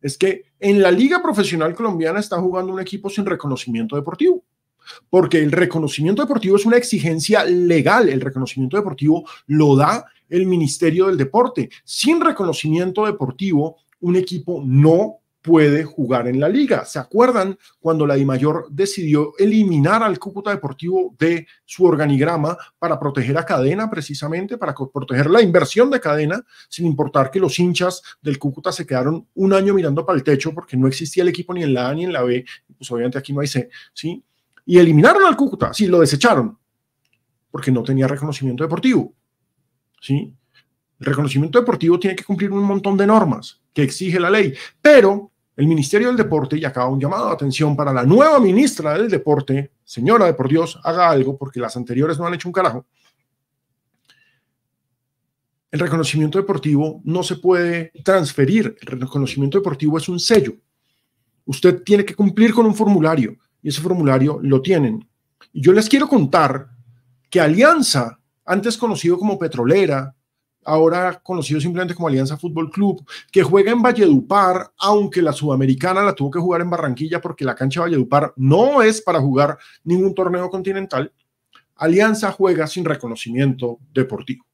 es que en la Liga Profesional Colombiana está jugando un equipo sin reconocimiento deportivo porque el reconocimiento deportivo es una exigencia legal, el reconocimiento deportivo lo da el Ministerio del Deporte. Sin reconocimiento deportivo, un equipo no puede jugar en la liga. ¿Se acuerdan cuando la DIMAYOR decidió eliminar al Cúcuta Deportivo de su organigrama para proteger a cadena precisamente, para proteger la inversión de cadena, sin importar que los hinchas del Cúcuta se quedaron un año mirando para el techo porque no existía el equipo ni en la A ni en la B, pues obviamente aquí no hay C, ¿sí? y eliminaron al Cúcuta, sí, lo desecharon, porque no tenía reconocimiento deportivo. ¿sí? El reconocimiento deportivo tiene que cumplir un montón de normas que exige la ley, pero el Ministerio del Deporte, y acaba un llamado de atención para la nueva ministra del Deporte, señora de por Dios, haga algo, porque las anteriores no han hecho un carajo. El reconocimiento deportivo no se puede transferir, el reconocimiento deportivo es un sello. Usted tiene que cumplir con un formulario, y ese formulario lo tienen. yo les quiero contar que Alianza, antes conocido como Petrolera, ahora conocido simplemente como Alianza Fútbol Club, que juega en Valledupar, aunque la sudamericana la tuvo que jugar en Barranquilla porque la cancha de Valledupar no es para jugar ningún torneo continental, Alianza juega sin reconocimiento deportivo.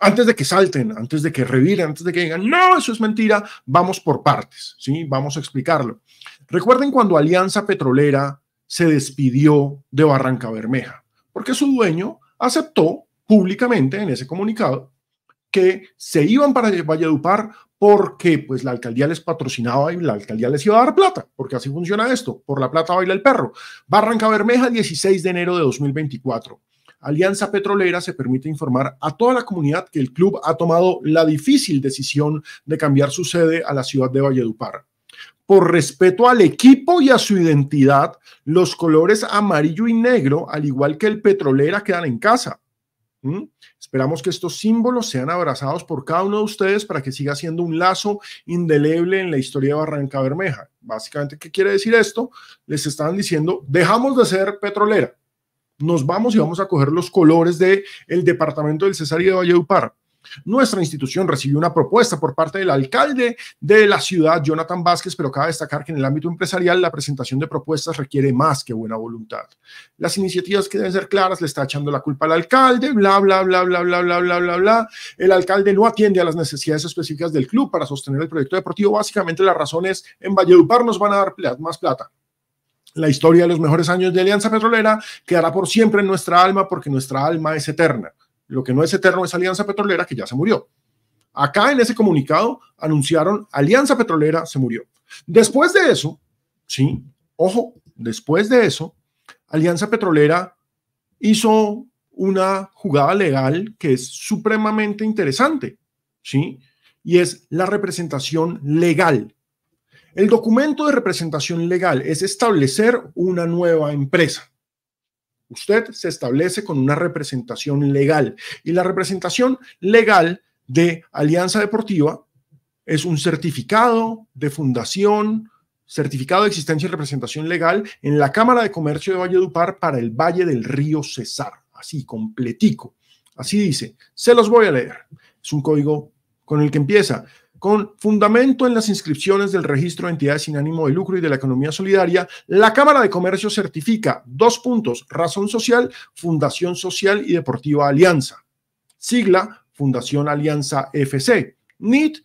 Antes de que salten, antes de que reviren, antes de que digan, no, eso es mentira, vamos por partes, ¿sí? Vamos a explicarlo. Recuerden cuando Alianza Petrolera se despidió de Barranca Bermeja, porque su dueño aceptó públicamente en ese comunicado que se iban para Valledupar porque pues la alcaldía les patrocinaba y la alcaldía les iba a dar plata, porque así funciona esto, por la plata baila el perro. Barranca Bermeja, 16 de enero de 2024. Alianza Petrolera se permite informar a toda la comunidad que el club ha tomado la difícil decisión de cambiar su sede a la ciudad de Valledupar por respeto al equipo y a su identidad, los colores amarillo y negro, al igual que el petrolera, quedan en casa. ¿Mm? Esperamos que estos símbolos sean abrazados por cada uno de ustedes para que siga siendo un lazo indeleble en la historia de Barranca Bermeja. Básicamente, ¿qué quiere decir esto? Les estaban diciendo, dejamos de ser petrolera, nos vamos y vamos a coger los colores del el departamento del Cesar y de Upar. Nuestra institución recibió una propuesta por parte del alcalde de la ciudad, Jonathan Vázquez, pero cabe destacar que en el ámbito empresarial la presentación de propuestas requiere más que buena voluntad. Las iniciativas que deben ser claras le está echando la culpa al alcalde, bla, bla, bla, bla, bla, bla, bla, bla, bla. El alcalde no atiende a las necesidades específicas del club para sostener el proyecto deportivo. Básicamente la razón es, en Valledupar nos van a dar más plata. La historia de los mejores años de Alianza Petrolera quedará por siempre en nuestra alma porque nuestra alma es eterna. Lo que no es eterno es Alianza Petrolera, que ya se murió. Acá en ese comunicado anunciaron Alianza Petrolera se murió. Después de eso, sí, ojo, después de eso, Alianza Petrolera hizo una jugada legal que es supremamente interesante, ¿sí? Y es la representación legal. El documento de representación legal es establecer una nueva empresa. Usted se establece con una representación legal y la representación legal de Alianza Deportiva es un certificado de fundación, certificado de existencia y representación legal en la Cámara de Comercio de Valle Valledupar para el Valle del Río Cesar, así completico. Así dice, se los voy a leer. Es un código con el que empieza con fundamento en las inscripciones del registro de entidades sin ánimo de lucro y de la economía solidaria, la Cámara de Comercio certifica dos puntos, razón social, Fundación Social y Deportiva Alianza, sigla Fundación Alianza FC, NIT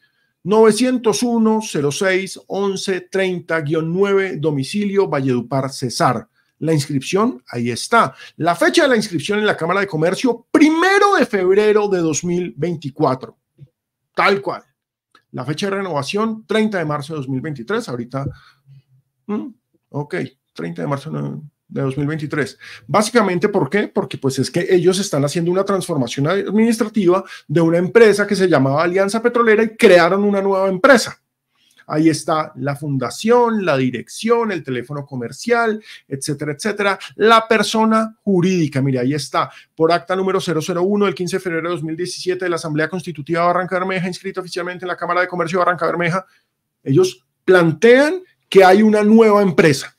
901-06-1130-9, domicilio Valledupar Cesar. La inscripción, ahí está. La fecha de la inscripción en la Cámara de Comercio, primero de febrero de 2024. Tal cual. La fecha de renovación, 30 de marzo de 2023. Ahorita, mm, ok, 30 de marzo de 2023. Básicamente, ¿por qué? Porque pues es que ellos están haciendo una transformación administrativa de una empresa que se llamaba Alianza Petrolera y crearon una nueva empresa. Ahí está la fundación, la dirección, el teléfono comercial, etcétera, etcétera. La persona jurídica, mire, ahí está, por acta número 001 del 15 de febrero de 2017 de la Asamblea Constitutiva de Barranca Bermeja, inscrita oficialmente en la Cámara de Comercio de Barranca Bermeja. Ellos plantean que hay una nueva empresa.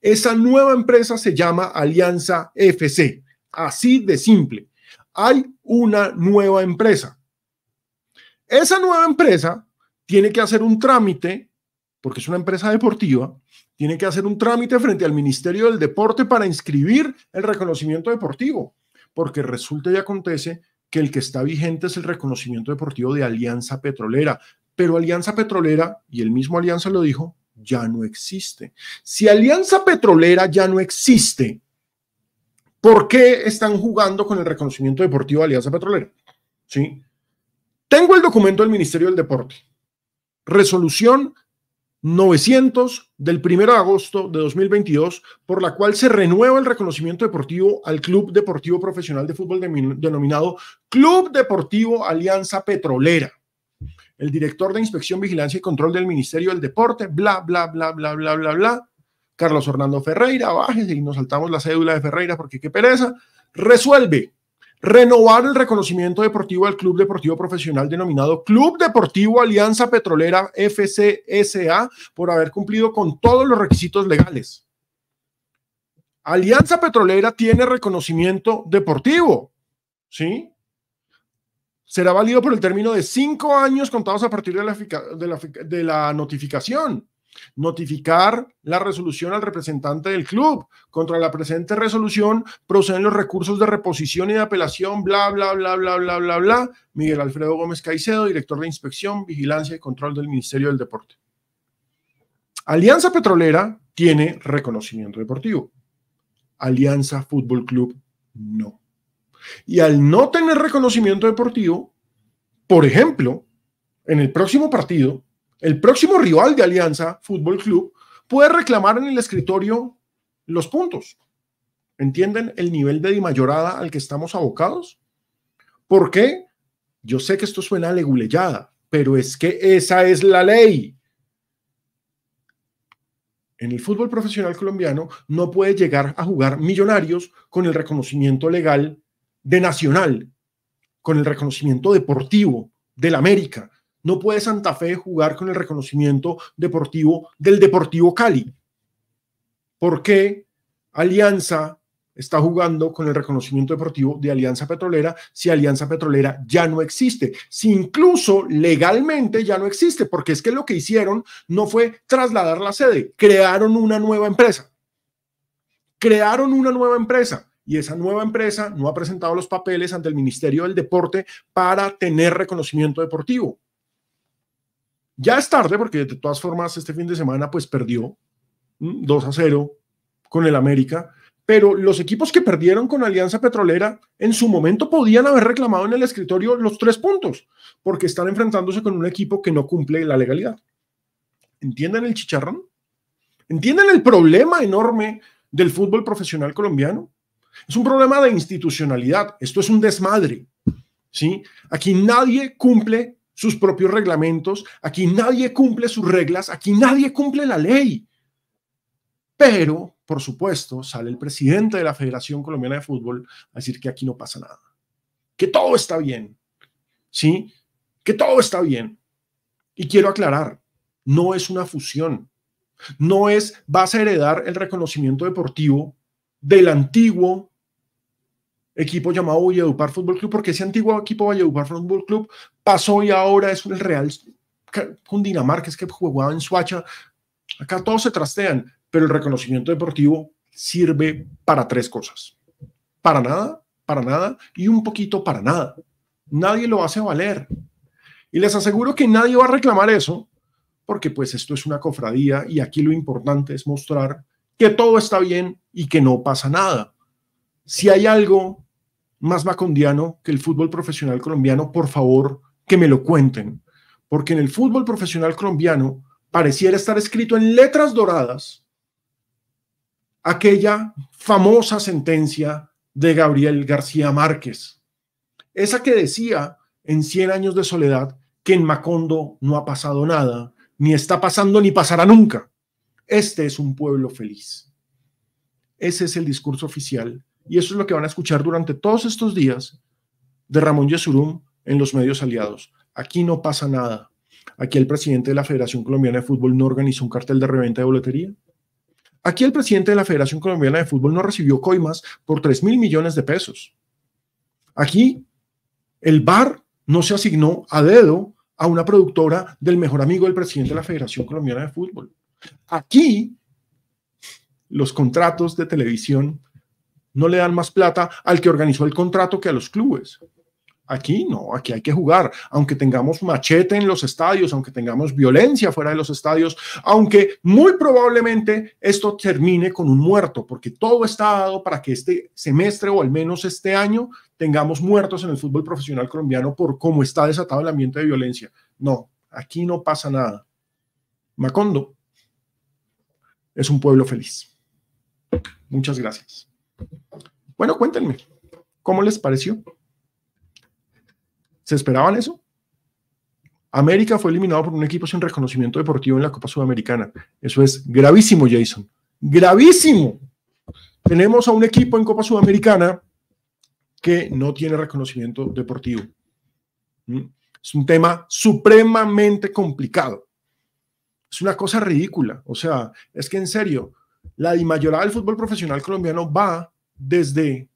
Esa nueva empresa se llama Alianza FC. Así de simple. Hay una nueva empresa. Esa nueva empresa tiene que hacer un trámite, porque es una empresa deportiva, tiene que hacer un trámite frente al Ministerio del Deporte para inscribir el reconocimiento deportivo, porque resulta y acontece que el que está vigente es el reconocimiento deportivo de Alianza Petrolera, pero Alianza Petrolera, y el mismo Alianza lo dijo, ya no existe. Si Alianza Petrolera ya no existe, ¿por qué están jugando con el reconocimiento deportivo de Alianza Petrolera? ¿Sí? Tengo el documento del Ministerio del Deporte resolución 900 del 1 de agosto de 2022, por la cual se renueva el reconocimiento deportivo al Club Deportivo Profesional de Fútbol denominado Club Deportivo Alianza Petrolera. El director de Inspección, Vigilancia y Control del Ministerio del Deporte, bla, bla, bla, bla, bla, bla, bla. Carlos Hernando Ferreira, bájese y nos saltamos la cédula de Ferreira porque qué pereza. Resuelve Renovar el reconocimiento deportivo al Club Deportivo Profesional denominado Club Deportivo Alianza Petrolera FCSA por haber cumplido con todos los requisitos legales. Alianza Petrolera tiene reconocimiento deportivo, ¿sí? Será válido por el término de cinco años contados a partir de la, de la notificación. Notificar la resolución al representante del club. Contra la presente resolución proceden los recursos de reposición y de apelación, bla, bla, bla, bla, bla, bla, bla. Miguel Alfredo Gómez Caicedo, director de Inspección, Vigilancia y Control del Ministerio del Deporte. Alianza Petrolera tiene reconocimiento deportivo. Alianza Fútbol Club no. Y al no tener reconocimiento deportivo, por ejemplo, en el próximo partido, el próximo rival de Alianza Fútbol Club puede reclamar en el escritorio los puntos. ¿Entienden el nivel de dimayorada al que estamos abocados? ¿Por qué? Yo sé que esto suena a pero es que esa es la ley. En el fútbol profesional colombiano no puede llegar a jugar millonarios con el reconocimiento legal de Nacional, con el reconocimiento deportivo del América, no puede Santa Fe jugar con el reconocimiento deportivo del Deportivo Cali. ¿Por qué Alianza está jugando con el reconocimiento deportivo de Alianza Petrolera si Alianza Petrolera ya no existe, si incluso legalmente ya no existe, porque es que lo que hicieron no fue trasladar la sede, crearon una nueva empresa. Crearon una nueva empresa y esa nueva empresa no ha presentado los papeles ante el Ministerio del Deporte para tener reconocimiento deportivo. Ya es tarde, porque de todas formas este fin de semana pues perdió 2 a 0 con el América, pero los equipos que perdieron con Alianza Petrolera en su momento podían haber reclamado en el escritorio los tres puntos, porque están enfrentándose con un equipo que no cumple la legalidad. ¿Entienden el chicharrón? ¿Entienden el problema enorme del fútbol profesional colombiano? Es un problema de institucionalidad, esto es un desmadre. ¿sí? Aquí nadie cumple sus propios reglamentos, aquí nadie cumple sus reglas, aquí nadie cumple la ley. Pero, por supuesto, sale el presidente de la Federación Colombiana de Fútbol a decir que aquí no pasa nada, que todo está bien, ¿sí? Que todo está bien. Y quiero aclarar, no es una fusión, no es, vas a heredar el reconocimiento deportivo del antiguo equipo llamado Valledupar Fútbol Club, porque ese antiguo equipo Valledupar Fútbol Club pasó y ahora es el Real Cundinamarca, es que jugaba en Suacha. Acá todos se trastean, pero el reconocimiento deportivo sirve para tres cosas. Para nada, para nada y un poquito para nada. Nadie lo hace valer. Y les aseguro que nadie va a reclamar eso, porque pues esto es una cofradía y aquí lo importante es mostrar que todo está bien y que no pasa nada. Si hay algo más macondiano que el fútbol profesional colombiano, por favor, que me lo cuenten. Porque en el fútbol profesional colombiano pareciera estar escrito en letras doradas aquella famosa sentencia de Gabriel García Márquez, esa que decía en 100 años de soledad que en Macondo no ha pasado nada, ni está pasando ni pasará nunca. Este es un pueblo feliz. Ese es el discurso oficial y eso es lo que van a escuchar durante todos estos días de Ramón Yesurum en los medios aliados. Aquí no pasa nada. Aquí el presidente de la Federación Colombiana de Fútbol no organizó un cartel de reventa de boletería. Aquí el presidente de la Federación Colombiana de Fútbol no recibió coimas por 3 mil millones de pesos. Aquí el VAR no se asignó a dedo a una productora del mejor amigo del presidente de la Federación Colombiana de Fútbol. Aquí los contratos de televisión no le dan más plata al que organizó el contrato que a los clubes. Aquí no, aquí hay que jugar, aunque tengamos machete en los estadios, aunque tengamos violencia fuera de los estadios, aunque muy probablemente esto termine con un muerto, porque todo está dado para que este semestre o al menos este año tengamos muertos en el fútbol profesional colombiano por cómo está desatado el ambiente de violencia. No, aquí no pasa nada. Macondo es un pueblo feliz. Muchas gracias. Bueno, cuéntenme, ¿cómo les pareció? ¿Se esperaban eso? América fue eliminado por un equipo sin reconocimiento deportivo en la Copa Sudamericana. Eso es gravísimo, Jason. Gravísimo. Tenemos a un equipo en Copa Sudamericana que no tiene reconocimiento deportivo. ¿Mm? Es un tema supremamente complicado. Es una cosa ridícula. O sea, es que en serio, la mayoría del fútbol profesional colombiano va desde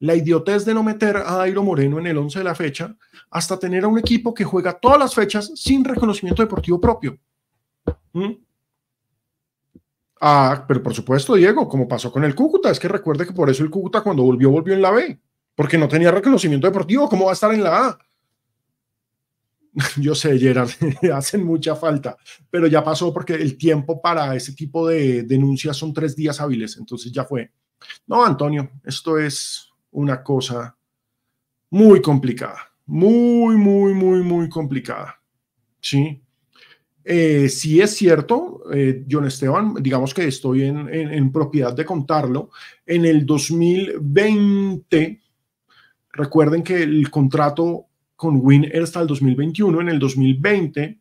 la idiotez de no meter a Dairo Moreno en el 11 de la fecha, hasta tener a un equipo que juega todas las fechas sin reconocimiento deportivo propio. ¿Mm? Ah, pero por supuesto, Diego, como pasó con el Cúcuta, es que recuerde que por eso el Cúcuta cuando volvió, volvió en la B, porque no tenía reconocimiento deportivo, ¿cómo va a estar en la A? Yo sé, Gerard, hacen mucha falta, pero ya pasó porque el tiempo para ese tipo de denuncias son tres días hábiles, entonces ya fue. No, Antonio, esto es una cosa muy complicada, muy, muy, muy, muy complicada. Sí. Eh, sí es cierto, eh, John Esteban, digamos que estoy en, propiedad de contarlo, en el 2020, recuerden que el contrato con Win era hasta el 2021, en el 2020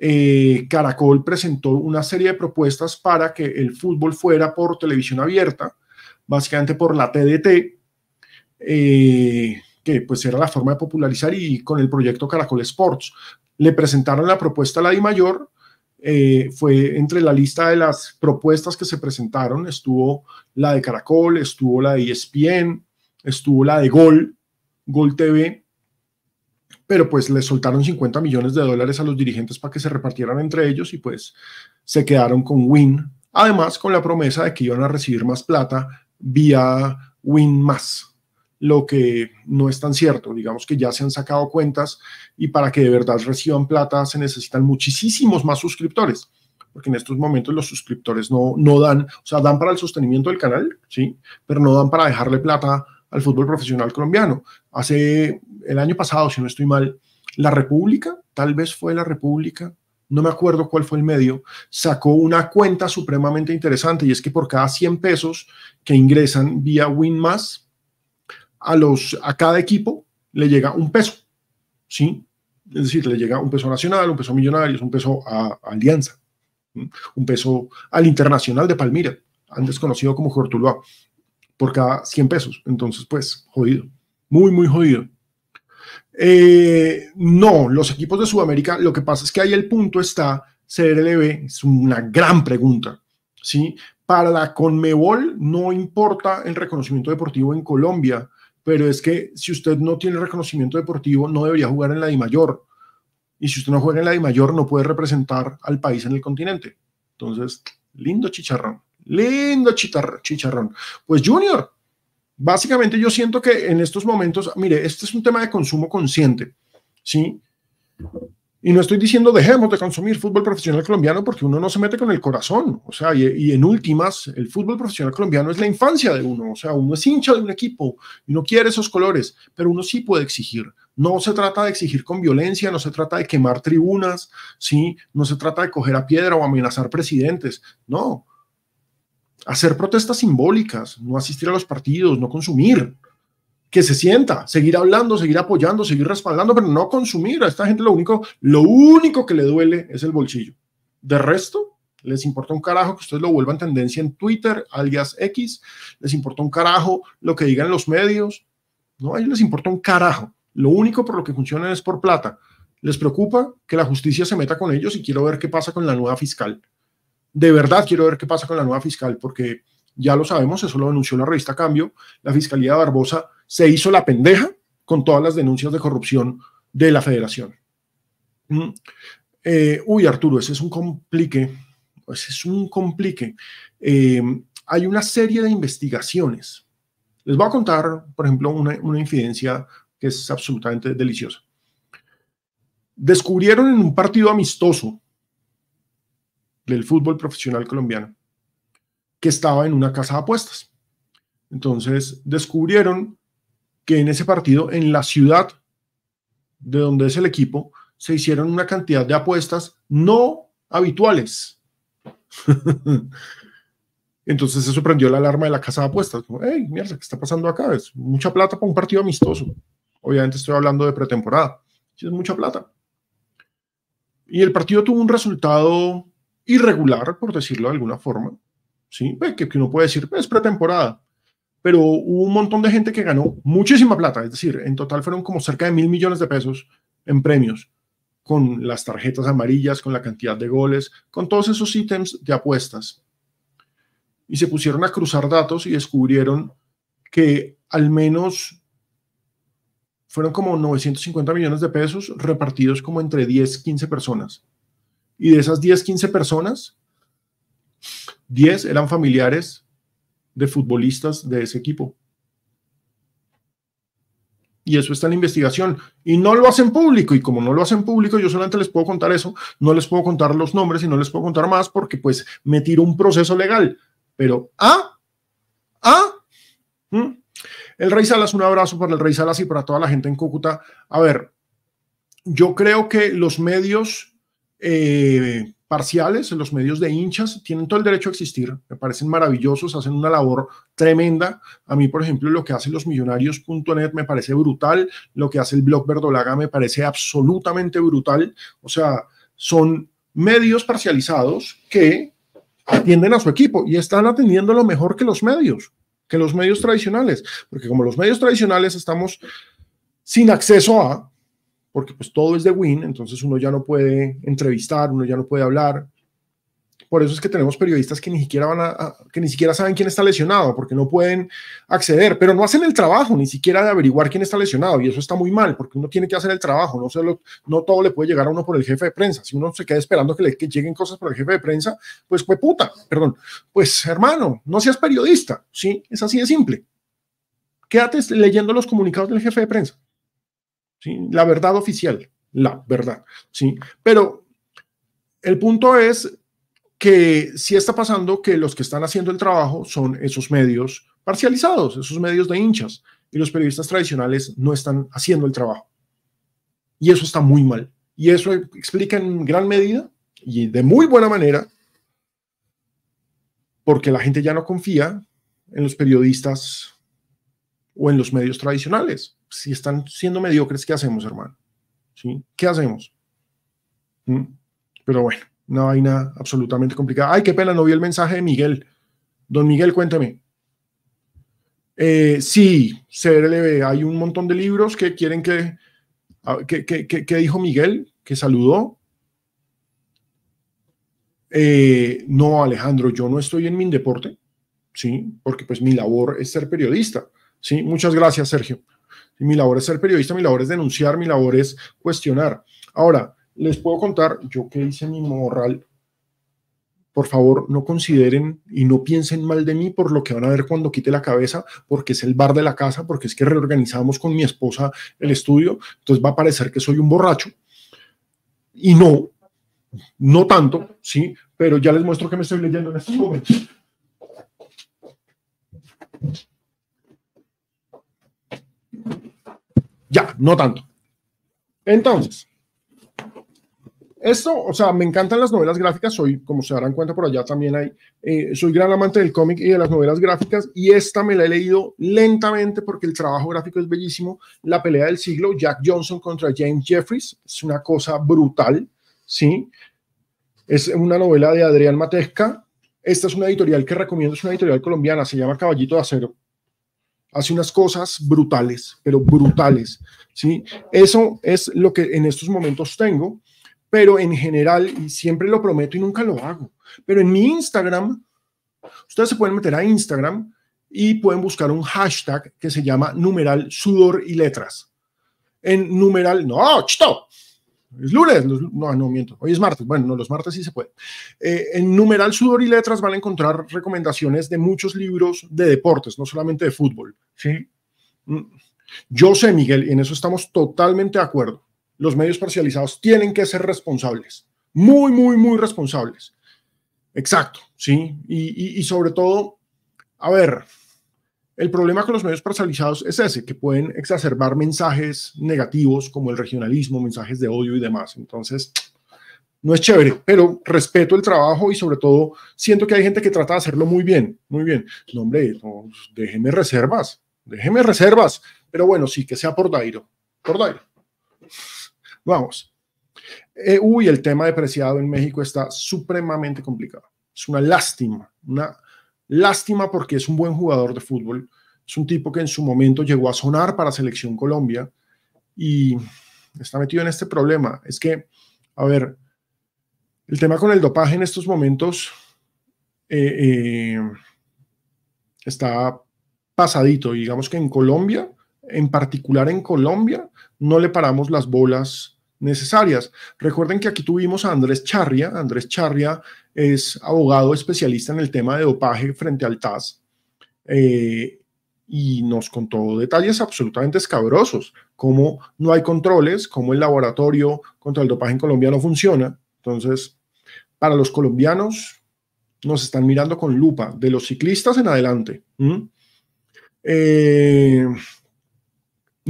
eh, Caracol presentó una serie de propuestas para que el fútbol fuera por televisión abierta básicamente por la TDT, eh, que pues era la forma de popularizar y con el proyecto Caracol Sports. Le presentaron la propuesta a la Di Mayor, eh, fue entre la lista de las propuestas que se presentaron, estuvo la de Caracol, estuvo la de ESPN, estuvo la de Gol, Gol TV, pero pues le soltaron 50 millones de dólares a los dirigentes para que se repartieran entre ellos y pues se quedaron con Win, además con la promesa de que iban a recibir más plata vía más lo que no es tan cierto. Digamos que ya se han sacado cuentas y para que de verdad reciban plata se necesitan muchísimos más suscriptores, porque en estos momentos los suscriptores no, no dan, o sea, dan para el sostenimiento del canal, ¿sí? Pero no dan para dejarle plata al fútbol profesional colombiano. Hace el año pasado, si no estoy mal, La República, tal vez fue La República, no me acuerdo cuál fue el medio, sacó una cuenta supremamente interesante y es que por cada 100 pesos que ingresan vía WinMass, a, los, a cada equipo le llega un peso, ¿sí? Es decir, le llega un peso nacional, un peso millonario, un peso a, Alianza, un peso al Internacional de Palmira, antes conocido como Cortuluá, por cada 100 pesos. Entonces, pues, jodido, muy, muy jodido. Eh, no, los equipos de Sudamérica, lo que pasa es que ahí el punto está, CRLB, es una gran pregunta, ¿sí? Para la Conmebol no importa el reconocimiento deportivo en Colombia, pero es que si usted no tiene reconocimiento deportivo, no debería jugar en la Di Mayor. Y si usted no juega en la Di Mayor, no puede representar al país en el continente. Entonces, lindo chicharrón, lindo chicharrón. Pues Junior, Básicamente yo siento que en estos momentos, mire, este es un tema de consumo consciente, ¿sí? Y no estoy diciendo dejemos de consumir fútbol profesional colombiano porque uno no se mete con el corazón. O sea, y, en últimas, el fútbol profesional colombiano es la infancia de uno. O sea, uno es hincha de un equipo y no quiere esos colores, pero uno sí puede exigir. No se trata de exigir con violencia, no se trata de quemar tribunas, ¿sí? no se trata de coger a piedra o amenazar presidentes. No, hacer protestas simbólicas, no asistir a los partidos, no consumir, que se sienta, seguir hablando, seguir apoyando, seguir respaldando, pero no consumir. A esta gente lo único, lo único que le duele es el bolsillo. De resto, les importa un carajo que ustedes lo vuelvan tendencia en Twitter, alias X, les importa un carajo lo que digan los medios, no, a ellos les importa un carajo. Lo único por lo que funcionan es por plata. Les preocupa que la justicia se meta con ellos y quiero ver qué pasa con la nueva fiscal de verdad quiero ver qué pasa con la nueva fiscal, porque ya lo sabemos, eso lo denunció la revista Cambio, la Fiscalía de Barbosa se hizo la pendeja con todas las denuncias de corrupción de la federación. Mm. Eh, uy, Arturo, ese es un complique, ese pues es un complique. Eh, hay una serie de investigaciones. Les voy a contar, por ejemplo, una, una infidencia que es absolutamente deliciosa. Descubrieron en un partido amistoso del fútbol profesional colombiano, que estaba en una casa de apuestas. Entonces descubrieron que en ese partido, en la ciudad de donde es el equipo, se hicieron una cantidad de apuestas no habituales. Entonces se sorprendió la alarma de la casa de apuestas. Como, mierda, ¿qué está pasando acá? Es mucha plata para un partido amistoso. Obviamente estoy hablando de pretemporada. Es mucha plata. Y el partido tuvo un resultado irregular, por decirlo de alguna forma, ¿sí? Pues, que, que uno puede decir, es pues, pretemporada, pero hubo un montón de gente que ganó muchísima plata, es decir, en total fueron como cerca de mil millones de pesos en premios, con las tarjetas amarillas, con la cantidad de goles, con todos esos ítems de apuestas. Y se pusieron a cruzar datos y descubrieron que al menos fueron como 950 millones de pesos repartidos como entre 10, 15 personas. Y de esas 10, 15 personas, 10 eran familiares de futbolistas de ese equipo. Y eso está en la investigación. Y no lo hacen público. Y como no lo hacen público, yo solamente les puedo contar eso. No les puedo contar los nombres y no les puedo contar más porque pues me tiro un proceso legal. Pero, ¿ah? ¿Ah? El Rey Salas, un abrazo para el Rey Salas y para toda la gente en Cúcuta. A ver, yo creo que los medios eh, parciales, los medios de hinchas, tienen todo el derecho a existir, me parecen maravillosos, hacen una labor tremenda. A mí, por ejemplo, lo que hace los millonarios.net me parece brutal, lo que hace el blog Verdolaga me parece absolutamente brutal. O sea, son medios parcializados que atienden a su equipo y están atendiendo lo mejor que los medios, que los medios tradicionales, porque como los medios tradicionales estamos sin acceso a, porque pues todo es de Win, entonces uno ya no puede entrevistar, uno ya no puede hablar. Por eso es que tenemos periodistas que ni siquiera van a, que ni siquiera saben quién está lesionado, porque no pueden acceder, pero no hacen el trabajo ni siquiera de averiguar quién está lesionado y eso está muy mal, porque uno tiene que hacer el trabajo, no no todo le puede llegar a uno por el jefe de prensa. Si uno se queda esperando que le lleguen cosas por el jefe de prensa, pues fue puta, perdón, pues hermano, no seas periodista, sí, es así de simple. Quédate leyendo los comunicados del jefe de prensa. La verdad oficial, la verdad, ¿sí? Pero el punto es que sí está pasando que los que están haciendo el trabajo son esos medios parcializados, esos medios de hinchas, y los periodistas tradicionales no están haciendo el trabajo. Y eso está muy mal. Y eso explica en gran medida y de muy buena manera porque la gente ya no confía en los periodistas o en los medios tradicionales si están siendo mediocres, ¿qué hacemos, hermano? ¿Sí? ¿Qué hacemos? ¿Mm? Pero bueno, no hay nada absolutamente complicada. Ay, qué pena, no vi el mensaje de Miguel. Don Miguel, cuéntame. Eh, sí, CRLB, hay un montón de libros que quieren que, ¿Qué dijo Miguel, que saludó. Eh, no, Alejandro, yo no estoy en mi deporte, ¿sí? Porque pues mi labor es ser periodista, ¿sí? Muchas gracias, Sergio mi labor es ser periodista, mi labor es denunciar, mi labor es cuestionar. Ahora, les puedo contar, yo que hice mi moral, por favor no consideren y no piensen mal de mí por lo que van a ver cuando quite la cabeza, porque es el bar de la casa, porque es que reorganizamos con mi esposa el estudio, entonces va a parecer que soy un borracho. Y no, no tanto, sí, pero ya les muestro que me estoy leyendo en estos momentos. Ya, no tanto. Entonces, esto, o sea, me encantan las novelas gráficas, soy, como se darán cuenta por allá también hay, eh, soy gran amante del cómic y de las novelas gráficas y esta me la he leído lentamente porque el trabajo gráfico es bellísimo. La pelea del siglo, Jack Johnson contra James Jeffries, es una cosa brutal, ¿sí? Es una novela de Adrián Matezca, Esta es una editorial que recomiendo, es una editorial colombiana, se llama Caballito de Acero hace unas cosas brutales, pero brutales, ¿sí? Eso es lo que en estos momentos tengo, pero en general, y siempre lo prometo y nunca lo hago, pero en mi Instagram, ustedes se pueden meter a Instagram y pueden buscar un hashtag que se llama numeral sudor y letras. En numeral, no, chito, es lunes, no, no miento, hoy es martes, bueno, no, los martes sí se puede. Eh, en numeral sudor y letras van a encontrar recomendaciones de muchos libros de deportes, no solamente de fútbol. ¿sí? Mm. Yo sé, Miguel, y en eso estamos totalmente de acuerdo, los medios parcializados tienen que ser responsables, muy, muy, muy responsables. Exacto, ¿sí? y, y sobre todo, a ver, el problema con los medios parcializados es ese, que pueden exacerbar mensajes negativos como el regionalismo, mensajes de odio y demás. Entonces, no es chévere, pero respeto el trabajo y sobre todo siento que hay gente que trata de hacerlo muy bien, muy bien. No, hombre, déjeme reservas, déjeme reservas, pero bueno, sí, que sea por Dairo, por Dairo. Vamos. E uy, el tema depreciado en México está supremamente complicado. Es una lástima, una Lástima porque es un buen jugador de fútbol, es un tipo que en su momento llegó a sonar para Selección Colombia y está metido en este problema. Es que, a ver, el tema con el dopaje en estos momentos eh, eh, está pasadito. Digamos que en Colombia, en particular en Colombia, no le paramos las bolas necesarias. Recuerden que aquí tuvimos a Andrés Charria. Andrés Charria es abogado especialista en el tema de dopaje frente al TAS eh, y nos contó detalles absolutamente escabrosos, cómo no hay controles, cómo el laboratorio contra el dopaje en Colombia no funciona. Entonces, para los colombianos nos están mirando con lupa, de los ciclistas en adelante.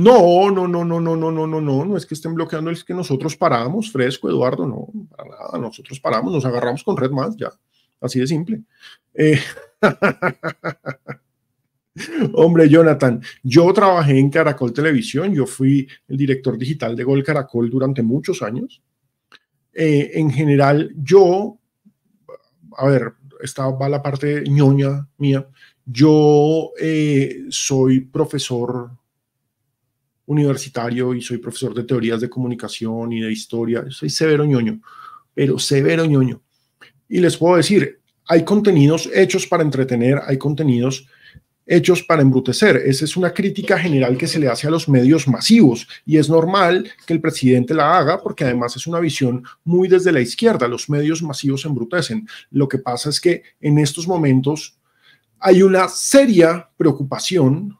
No, no, no, no, no, no, no, no, no, no es que estén bloqueando, es que nosotros paramos, fresco, Eduardo, no, para nada, nosotros paramos, nos agarramos con Red más, ya, así de simple. Eh, hombre, Jonathan, yo trabajé en Caracol Televisión, yo fui el director digital de Gol Caracol durante muchos años. Eh, en general, yo, a ver, esta va la parte ñoña mía, yo eh, soy profesor universitario y soy profesor de teorías de comunicación y de historia, soy severo ñoño, pero severo ñoño. Y les puedo decir, hay contenidos hechos para entretener, hay contenidos hechos para embrutecer. Esa es una crítica general que se le hace a los medios masivos y es normal que el presidente la haga porque además es una visión muy desde la izquierda. Los medios masivos embrutecen. Lo que pasa es que en estos momentos hay una seria preocupación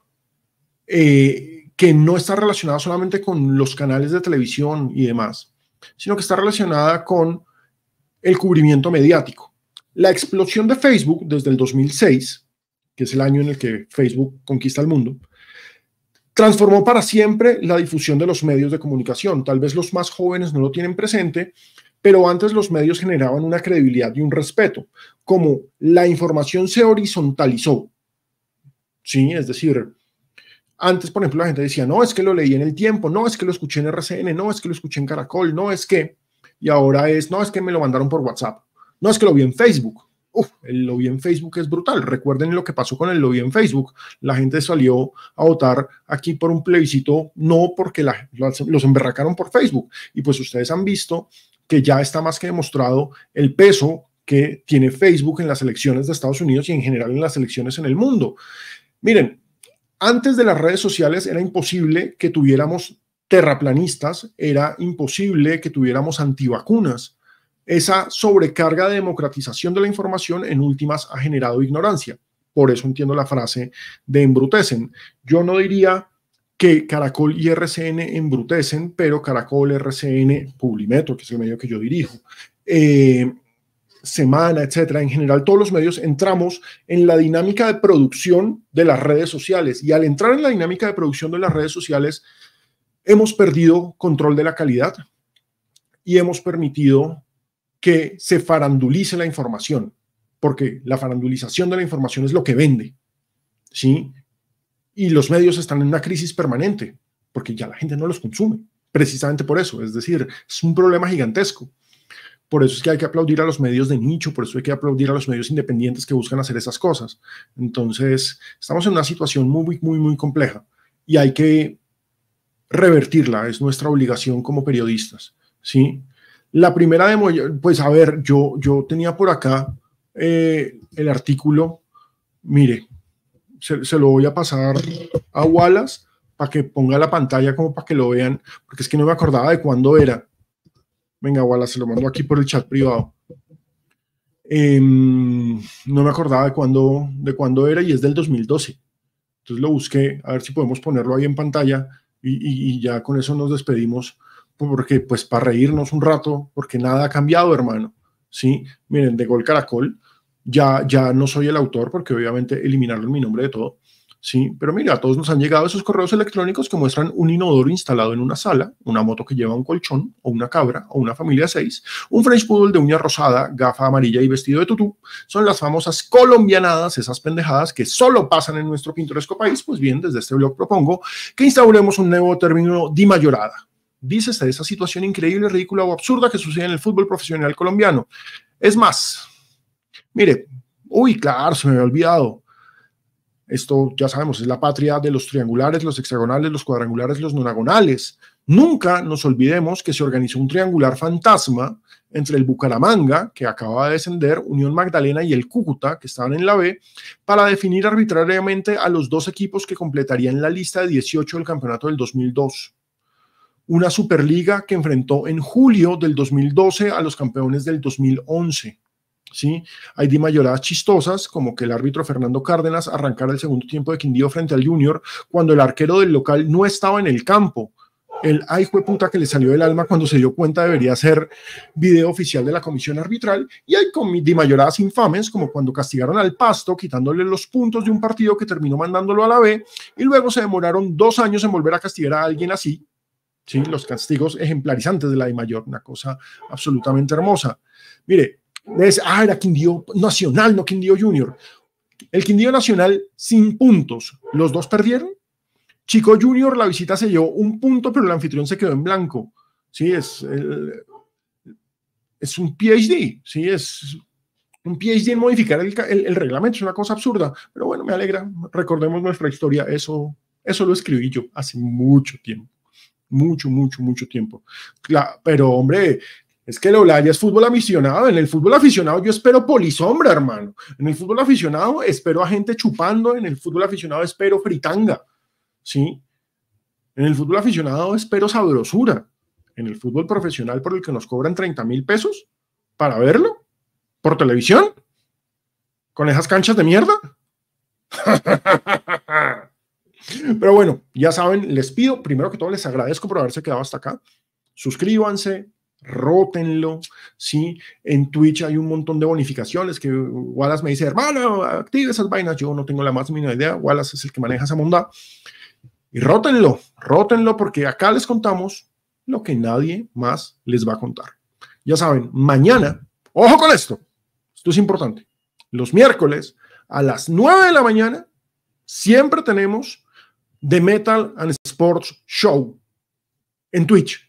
eh, que no está relacionada solamente con los canales de televisión y demás, sino que está relacionada con el cubrimiento mediático. La explosión de Facebook desde el 2006, que es el año en el que Facebook conquista el mundo, transformó para siempre la difusión de los medios de comunicación. Tal vez los más jóvenes no lo tienen presente, pero antes los medios generaban una credibilidad y un respeto, como la información se horizontalizó. Sí, es decir, antes, por ejemplo, la gente decía, no, es que lo leí en el tiempo, no, es que lo escuché en RCN, no, es que lo escuché en Caracol, no, es que, y ahora es, no, es que me lo mandaron por WhatsApp, no, es que lo vi en Facebook. Uf, el lobby en Facebook es brutal. Recuerden lo que pasó con el lobby en Facebook. La gente salió a votar aquí por un plebiscito, no porque los emberracaron por Facebook. Y pues ustedes han visto que ya está más que demostrado el peso que tiene Facebook en las elecciones de Estados Unidos y en general en las elecciones en el mundo. Miren, antes de las redes sociales era imposible que tuviéramos terraplanistas, era imposible que tuviéramos antivacunas. Esa sobrecarga de democratización de la información en últimas ha generado ignorancia. Por eso entiendo la frase de embrutecen. Yo no diría que Caracol y RCN embrutecen, pero Caracol, RCN, Publimetro, que es el medio que yo dirijo, eh, semana, etcétera, en general todos los medios entramos en la dinámica de producción de las redes sociales y al entrar en la dinámica de producción de las redes sociales hemos perdido control de la calidad y hemos permitido que se farandulice la información, porque la farandulización de la información es lo que vende, ¿sí? Y los medios están en una crisis permanente, porque ya la gente no los consume, precisamente por eso, es decir, es un problema gigantesco. Por eso es que hay que aplaudir a los medios de nicho, por eso hay que aplaudir a los medios independientes que buscan hacer esas cosas. Entonces, estamos en una situación muy, muy, muy compleja y hay que revertirla, es nuestra obligación como periodistas, ¿sí? La primera demo, pues a ver, yo, yo tenía por acá eh, el artículo, mire, se, se lo voy a pasar a Wallace para que ponga la pantalla como para que lo vean, porque es que no me acordaba de cuándo era. Venga, Wala, se lo mando aquí por el chat privado. Em, no me acordaba de cuándo, de cuándo era y es del 2012. Entonces lo busqué, a ver si podemos ponerlo ahí en pantalla y, ya con eso nos despedimos, porque pues para reírnos un rato, porque nada ha cambiado, hermano. Sí, miren, de Gol Caracol, ya, ya no soy el autor porque obviamente eliminaron mi nombre de todo, ¿sí? Pero mira, a todos nos han llegado esos correos electrónicos que muestran un inodoro instalado en una sala, una moto que lleva un colchón o una cabra o una familia seis, un French Poodle de uña rosada, gafa amarilla y vestido de tutú. Son las famosas colombianadas, esas pendejadas que solo pasan en nuestro pintoresco país. Pues bien, desde este blog propongo que instauremos un nuevo término mayorada dices de esa situación increíble, ridícula o absurda que sucede en el fútbol profesional colombiano. Es más, mire, uy, claro, se me había olvidado. Esto ya sabemos, es la patria de los triangulares, los hexagonales, los cuadrangulares, los nonagonales. Nunca nos olvidemos que se organizó un triangular fantasma entre el Bucaramanga, que acaba de descender, Unión Magdalena y el Cúcuta, que estaban en la B, para definir arbitrariamente a los dos equipos que completarían la lista de 18 del campeonato del 2002 una Superliga que enfrentó en julio del 2012 a los campeones del 2011. ¿sí? Hay dimayoradas chistosas, como que el árbitro Fernando Cárdenas arrancara el segundo tiempo de Quindío frente al Junior cuando el arquero del local no estaba en el campo. El fue puta que le salió del alma cuando se dio cuenta debería ser video oficial de la comisión arbitral y hay dimayoradas infames como cuando castigaron al Pasto quitándole los puntos de un partido que terminó mandándolo a la B y luego se demoraron dos años en volver a castigar a alguien así. ¿sí? Los castigos ejemplarizantes de la dimayor, una cosa absolutamente hermosa. Mire, es, ah, era Quindío Nacional, no Quindío Junior. El Quindío Nacional sin puntos, los dos perdieron. Chico Junior, la visita se llevó un punto, pero el anfitrión se quedó en blanco. Sí, es, es un PhD, sí, es un PhD en modificar el, reglamento, es una cosa absurda, pero bueno, me alegra, recordemos nuestra historia, eso, eso lo escribí yo hace mucho tiempo, mucho, mucho, mucho tiempo. pero hombre, es que el Olaya es fútbol aficionado. En el fútbol aficionado yo espero polisombra, hermano. En el fútbol aficionado espero a gente chupando. En el fútbol aficionado espero fritanga. ¿Sí? En el fútbol aficionado espero sabrosura. En el fútbol profesional por el que nos cobran 30 mil pesos para verlo por televisión con esas canchas de mierda. Pero bueno, ya saben, les pido, primero que todo les agradezco por haberse quedado hasta acá. Suscríbanse, rótenlo, ¿sí? En Twitch hay un montón de bonificaciones que Wallace me dice, hermano, active esas vainas, yo no tengo la más mínima idea, Wallace es el que maneja esa monda, y rótenlo, rótenlo porque acá les contamos lo que nadie más les va a contar. Ya saben, mañana, ojo con esto, esto es importante, los miércoles a las 9 de la mañana siempre tenemos The Metal and Sports Show en Twitch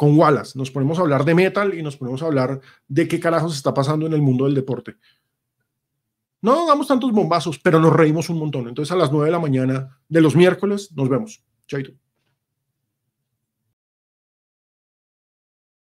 con Wallace, nos ponemos a hablar de metal y nos ponemos a hablar de qué carajos está pasando en el mundo del deporte. No damos tantos bombazos, pero nos reímos un montón. Entonces a las 9 de la mañana de los miércoles nos vemos. Chaito.